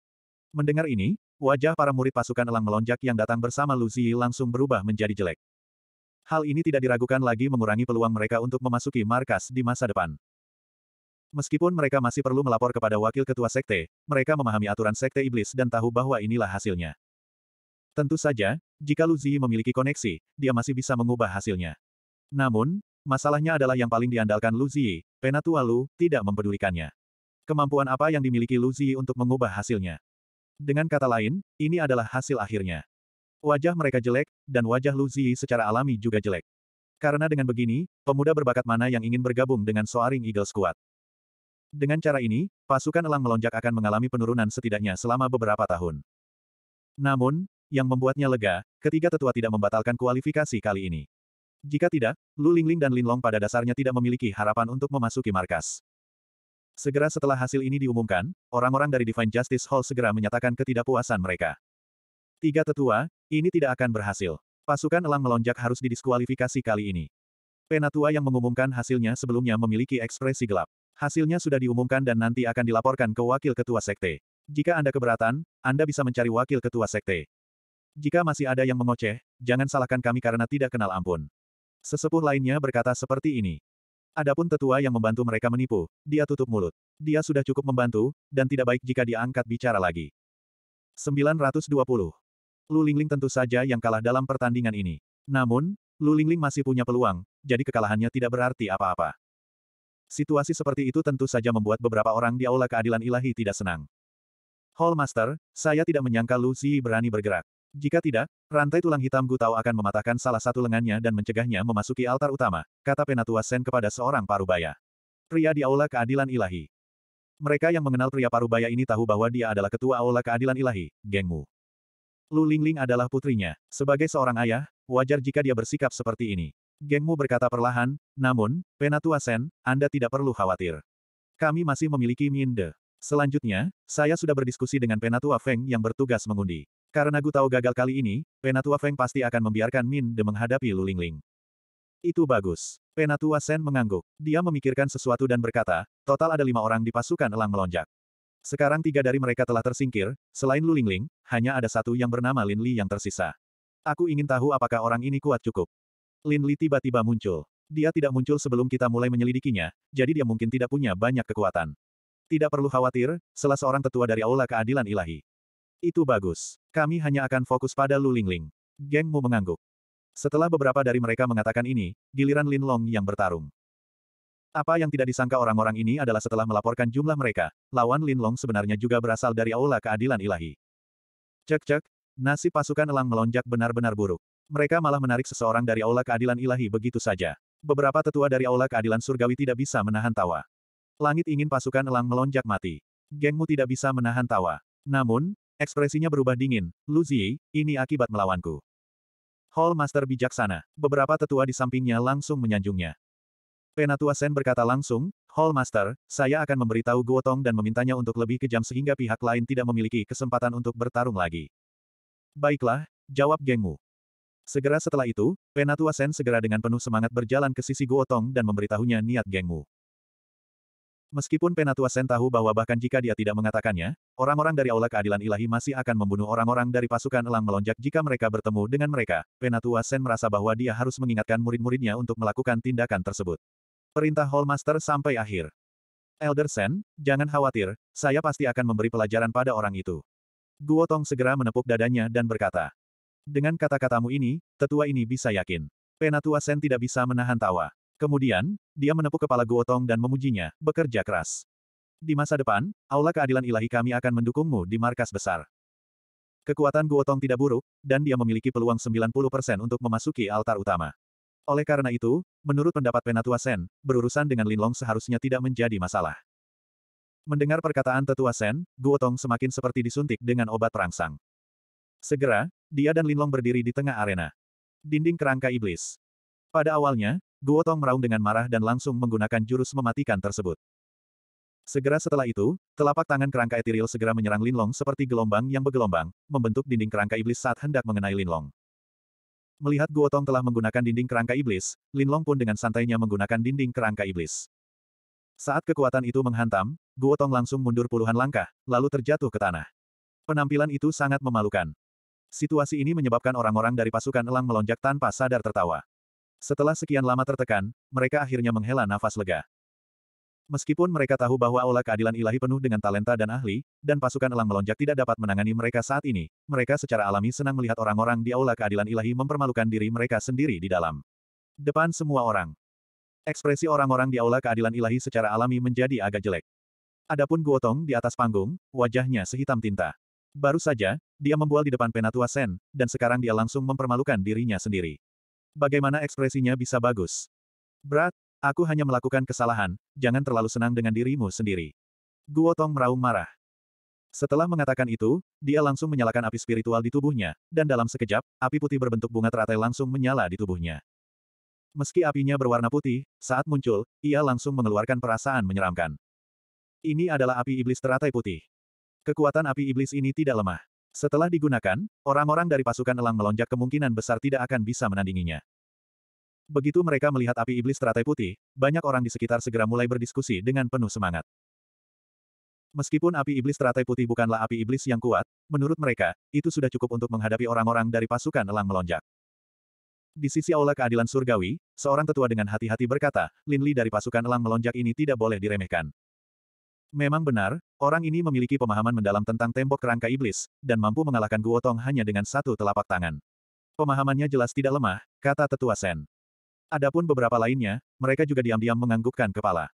Mendengar ini, wajah para murid pasukan elang melonjak yang datang bersama Lu Ziyi langsung berubah menjadi jelek. Hal ini tidak diragukan lagi mengurangi peluang mereka untuk memasuki markas di masa depan. Meskipun mereka masih perlu melapor kepada wakil ketua sekte, mereka memahami aturan sekte iblis dan tahu bahwa inilah hasilnya. Tentu saja, jika Lu Ziyi memiliki koneksi, dia masih bisa mengubah hasilnya. Namun, masalahnya adalah yang paling diandalkan Lu Ziyi, Penatua Lu, tidak mempedulikannya. Kemampuan apa yang dimiliki Lu Ziyi untuk mengubah hasilnya? Dengan kata lain, ini adalah hasil akhirnya. Wajah mereka jelek, dan wajah Lu Ziyi secara alami juga jelek. Karena dengan begini, pemuda berbakat mana yang ingin bergabung dengan Soaring Eagle Squad? Dengan cara ini, pasukan elang melonjak akan mengalami penurunan setidaknya selama beberapa tahun. Namun, yang membuatnya lega, ketiga tetua tidak membatalkan kualifikasi kali ini. Jika tidak, Lu Lingling dan Linlong pada dasarnya tidak memiliki harapan untuk memasuki markas. Segera setelah hasil ini diumumkan, orang-orang dari Divine Justice Hall segera menyatakan ketidakpuasan mereka. Tiga tetua, ini tidak akan berhasil. Pasukan elang melonjak harus didiskualifikasi kali ini. Penatua yang mengumumkan hasilnya sebelumnya memiliki ekspresi gelap. Hasilnya sudah diumumkan dan nanti akan dilaporkan ke Wakil Ketua Sekte. Jika Anda keberatan, Anda bisa mencari Wakil Ketua Sekte. Jika masih ada yang mengoceh, jangan salahkan kami karena tidak kenal ampun. Sesepuh lainnya berkata seperti ini. Adapun tetua yang membantu mereka menipu, dia tutup mulut. Dia sudah cukup membantu, dan tidak baik jika diangkat bicara lagi. 920. Lu Lingling tentu saja yang kalah dalam pertandingan ini. Namun, Lu Lingling masih punya peluang, jadi kekalahannya tidak berarti apa-apa. Situasi seperti itu tentu saja membuat beberapa orang di aula keadilan ilahi tidak senang. Hallmaster, saya tidak menyangka Lu Zi berani bergerak. Jika tidak, rantai tulang hitam Gu Tao akan mematahkan salah satu lengannya dan mencegahnya memasuki altar utama, kata Penatua Sen kepada seorang parubaya. Pria di aula keadilan ilahi. Mereka yang mengenal pria parubaya ini tahu bahwa dia adalah ketua aula keadilan ilahi, gengmu. Lu Lingling adalah putrinya. Sebagai seorang ayah, wajar jika dia bersikap seperti ini. Gengmu berkata perlahan, namun, Penatua Sen, Anda tidak perlu khawatir. Kami masih memiliki Minde. Selanjutnya, saya sudah berdiskusi dengan Penatua Feng yang bertugas mengundi. Karena Gu Tao gagal kali ini, Penatua Feng pasti akan membiarkan Min De menghadapi Lulingling. Itu bagus. Penatua Sen mengangguk. Dia memikirkan sesuatu dan berkata, total ada lima orang di pasukan elang melonjak. Sekarang tiga dari mereka telah tersingkir, selain Lu Lulingling, hanya ada satu yang bernama Lin Li yang tersisa. Aku ingin tahu apakah orang ini kuat cukup. Lin Li tiba-tiba muncul. Dia tidak muncul sebelum kita mulai menyelidikinya, jadi dia mungkin tidak punya banyak kekuatan. Tidak perlu khawatir, salah seorang tetua dari Aula Keadilan Ilahi. Itu bagus. Kami hanya akan fokus pada Lu Lingling. Gengmu mengangguk. Setelah beberapa dari mereka mengatakan ini, giliran Lin Long yang bertarung. Apa yang tidak disangka orang-orang ini adalah setelah melaporkan jumlah mereka, lawan Lin Long sebenarnya juga berasal dari Aula Keadilan Ilahi. Cek-cek, nasib pasukan elang melonjak benar-benar buruk. Mereka malah menarik seseorang dari aula keadilan ilahi begitu saja. Beberapa tetua dari aula keadilan surgawi tidak bisa menahan tawa. Langit ingin pasukan elang melonjak mati. Gengmu tidak bisa menahan tawa. Namun, ekspresinya berubah dingin. Lu Zi, ini akibat melawanku. Hall Master bijaksana. Beberapa tetua di sampingnya langsung menyanjungnya. Penatua Sen berkata langsung, Hall Master, saya akan memberitahu Guotong dan memintanya untuk lebih kejam sehingga pihak lain tidak memiliki kesempatan untuk bertarung lagi. Baiklah, jawab gengmu. Segera setelah itu, Penatua Sen segera dengan penuh semangat berjalan ke sisi Guotong dan memberitahunya niat gengmu. Meskipun Penatua Sen tahu bahwa bahkan jika dia tidak mengatakannya, orang-orang dari Aula Keadilan Ilahi masih akan membunuh orang-orang dari pasukan elang melonjak jika mereka bertemu dengan mereka, Penatua Sen merasa bahwa dia harus mengingatkan murid-muridnya untuk melakukan tindakan tersebut. Perintah Hallmaster sampai akhir. Elder Sen, jangan khawatir, saya pasti akan memberi pelajaran pada orang itu. Guotong segera menepuk dadanya dan berkata, dengan kata-katamu ini, tetua ini bisa yakin. Penatua Sen tidak bisa menahan tawa. Kemudian, dia menepuk kepala Guotong dan memujinya, bekerja keras. Di masa depan, Aula Keadilan Ilahi kami akan mendukungmu di markas besar. Kekuatan Guotong tidak buruk, dan dia memiliki peluang 90% untuk memasuki altar utama. Oleh karena itu, menurut pendapat Penatua Sen, berurusan dengan Linlong seharusnya tidak menjadi masalah. Mendengar perkataan Tetua Sen, Guotong semakin seperti disuntik dengan obat perangsang. Segera, dia dan Linlong berdiri di tengah arena. Dinding kerangka iblis. Pada awalnya, Guo Tong meraung dengan marah dan langsung menggunakan jurus mematikan tersebut. Segera setelah itu, telapak tangan kerangka etiril segera menyerang Linlong seperti gelombang yang bergelombang, membentuk dinding kerangka iblis saat hendak mengenai Linlong. Melihat Guo Tong telah menggunakan dinding kerangka iblis, Linlong pun dengan santainya menggunakan dinding kerangka iblis. Saat kekuatan itu menghantam, Guo Tong langsung mundur puluhan langkah, lalu terjatuh ke tanah. Penampilan itu sangat memalukan. Situasi ini menyebabkan orang-orang dari pasukan elang melonjak tanpa sadar tertawa. Setelah sekian lama tertekan, mereka akhirnya menghela nafas lega. Meskipun mereka tahu bahwa aula keadilan ilahi penuh dengan talenta dan ahli, dan pasukan elang melonjak tidak dapat menangani mereka saat ini, mereka secara alami senang melihat orang-orang di aula keadilan ilahi mempermalukan diri mereka sendiri di dalam. Depan semua orang. Ekspresi orang-orang di aula keadilan ilahi secara alami menjadi agak jelek. Adapun Guotong di atas panggung, wajahnya sehitam tinta. Baru saja, dia membual di depan Penatua Sen, dan sekarang dia langsung mempermalukan dirinya sendiri. Bagaimana ekspresinya bisa bagus? Brat, aku hanya melakukan kesalahan, jangan terlalu senang dengan dirimu sendiri. Guo Tong meraung marah. Setelah mengatakan itu, dia langsung menyalakan api spiritual di tubuhnya, dan dalam sekejap, api putih berbentuk bunga teratai langsung menyala di tubuhnya. Meski apinya berwarna putih, saat muncul, ia langsung mengeluarkan perasaan menyeramkan. Ini adalah api iblis teratai putih. Kekuatan api iblis ini tidak lemah. Setelah digunakan, orang-orang dari pasukan elang melonjak kemungkinan besar tidak akan bisa menandinginya. Begitu mereka melihat api iblis teratai putih, banyak orang di sekitar segera mulai berdiskusi dengan penuh semangat. Meskipun api iblis teratai putih bukanlah api iblis yang kuat, menurut mereka, itu sudah cukup untuk menghadapi orang-orang dari pasukan elang melonjak. Di sisi aula keadilan surgawi, seorang tetua dengan hati-hati berkata, Lin Li dari pasukan elang melonjak ini tidak boleh diremehkan. Memang benar, orang ini memiliki pemahaman mendalam tentang tembok kerangka iblis, dan mampu mengalahkan Guotong hanya dengan satu telapak tangan. Pemahamannya jelas tidak lemah, kata tetua Sen. Adapun beberapa lainnya, mereka juga diam-diam menganggukkan kepala.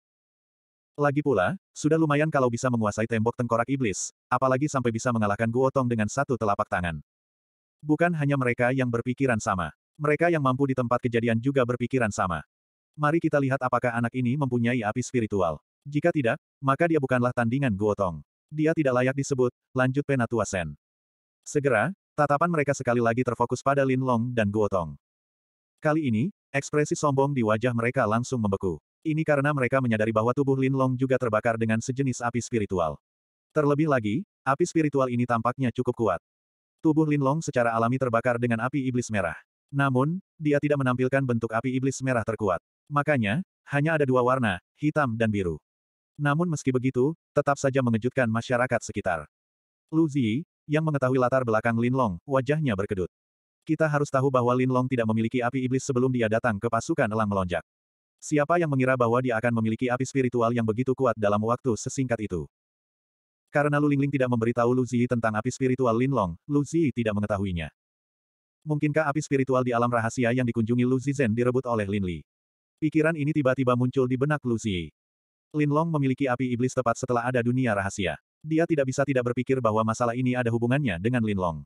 Lagi pula, sudah lumayan kalau bisa menguasai tembok tengkorak iblis, apalagi sampai bisa mengalahkan Guotong dengan satu telapak tangan. Bukan hanya mereka yang berpikiran sama. Mereka yang mampu di tempat kejadian juga berpikiran sama. Mari kita lihat apakah anak ini mempunyai api spiritual. Jika tidak, maka dia bukanlah tandingan Guotong. Dia tidak layak disebut, lanjut Penatua Sen. Segera, tatapan mereka sekali lagi terfokus pada Lin Long dan Guotong. Kali ini, ekspresi sombong di wajah mereka langsung membeku. Ini karena mereka menyadari bahwa tubuh Lin Long juga terbakar dengan sejenis api spiritual. Terlebih lagi, api spiritual ini tampaknya cukup kuat. Tubuh Lin Long secara alami terbakar dengan api iblis merah. Namun, dia tidak menampilkan bentuk api iblis merah terkuat. Makanya, hanya ada dua warna, hitam dan biru. Namun meski begitu, tetap saja mengejutkan masyarakat sekitar. Lu Ziyi, yang mengetahui latar belakang Lin Long, wajahnya berkedut. Kita harus tahu bahwa Lin Long tidak memiliki api iblis sebelum dia datang ke pasukan elang melonjak. Siapa yang mengira bahwa dia akan memiliki api spiritual yang begitu kuat dalam waktu sesingkat itu? Karena Lu Lingling tidak memberitahu Lu Ziyi tentang api spiritual Lin Long, Lu Ziyi tidak mengetahuinya. Mungkinkah api spiritual di alam rahasia yang dikunjungi Lu Zizhen direbut oleh Lin Li? Pikiran ini tiba-tiba muncul di benak Lu Ziyi. Lin Long memiliki api iblis tepat setelah ada dunia rahasia. Dia tidak bisa tidak berpikir bahwa masalah ini ada hubungannya dengan Lin Long.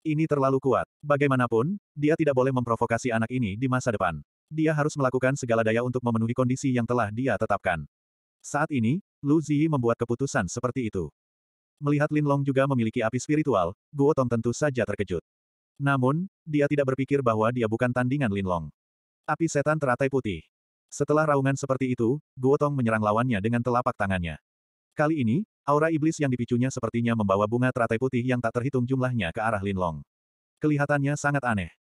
Ini terlalu kuat. Bagaimanapun, dia tidak boleh memprovokasi anak ini di masa depan. Dia harus melakukan segala daya untuk memenuhi kondisi yang telah dia tetapkan. Saat ini, Lu Ziyi membuat keputusan seperti itu. Melihat Lin Long juga memiliki api spiritual, Guo Tong tentu saja terkejut. Namun, dia tidak berpikir bahwa dia bukan tandingan Lin Long. Api setan teratai putih. Setelah raungan seperti itu, Guotong menyerang lawannya dengan telapak tangannya. Kali ini, aura iblis yang dipicunya sepertinya membawa bunga teratai putih yang tak terhitung jumlahnya ke arah Lin Long. Kelihatannya sangat aneh.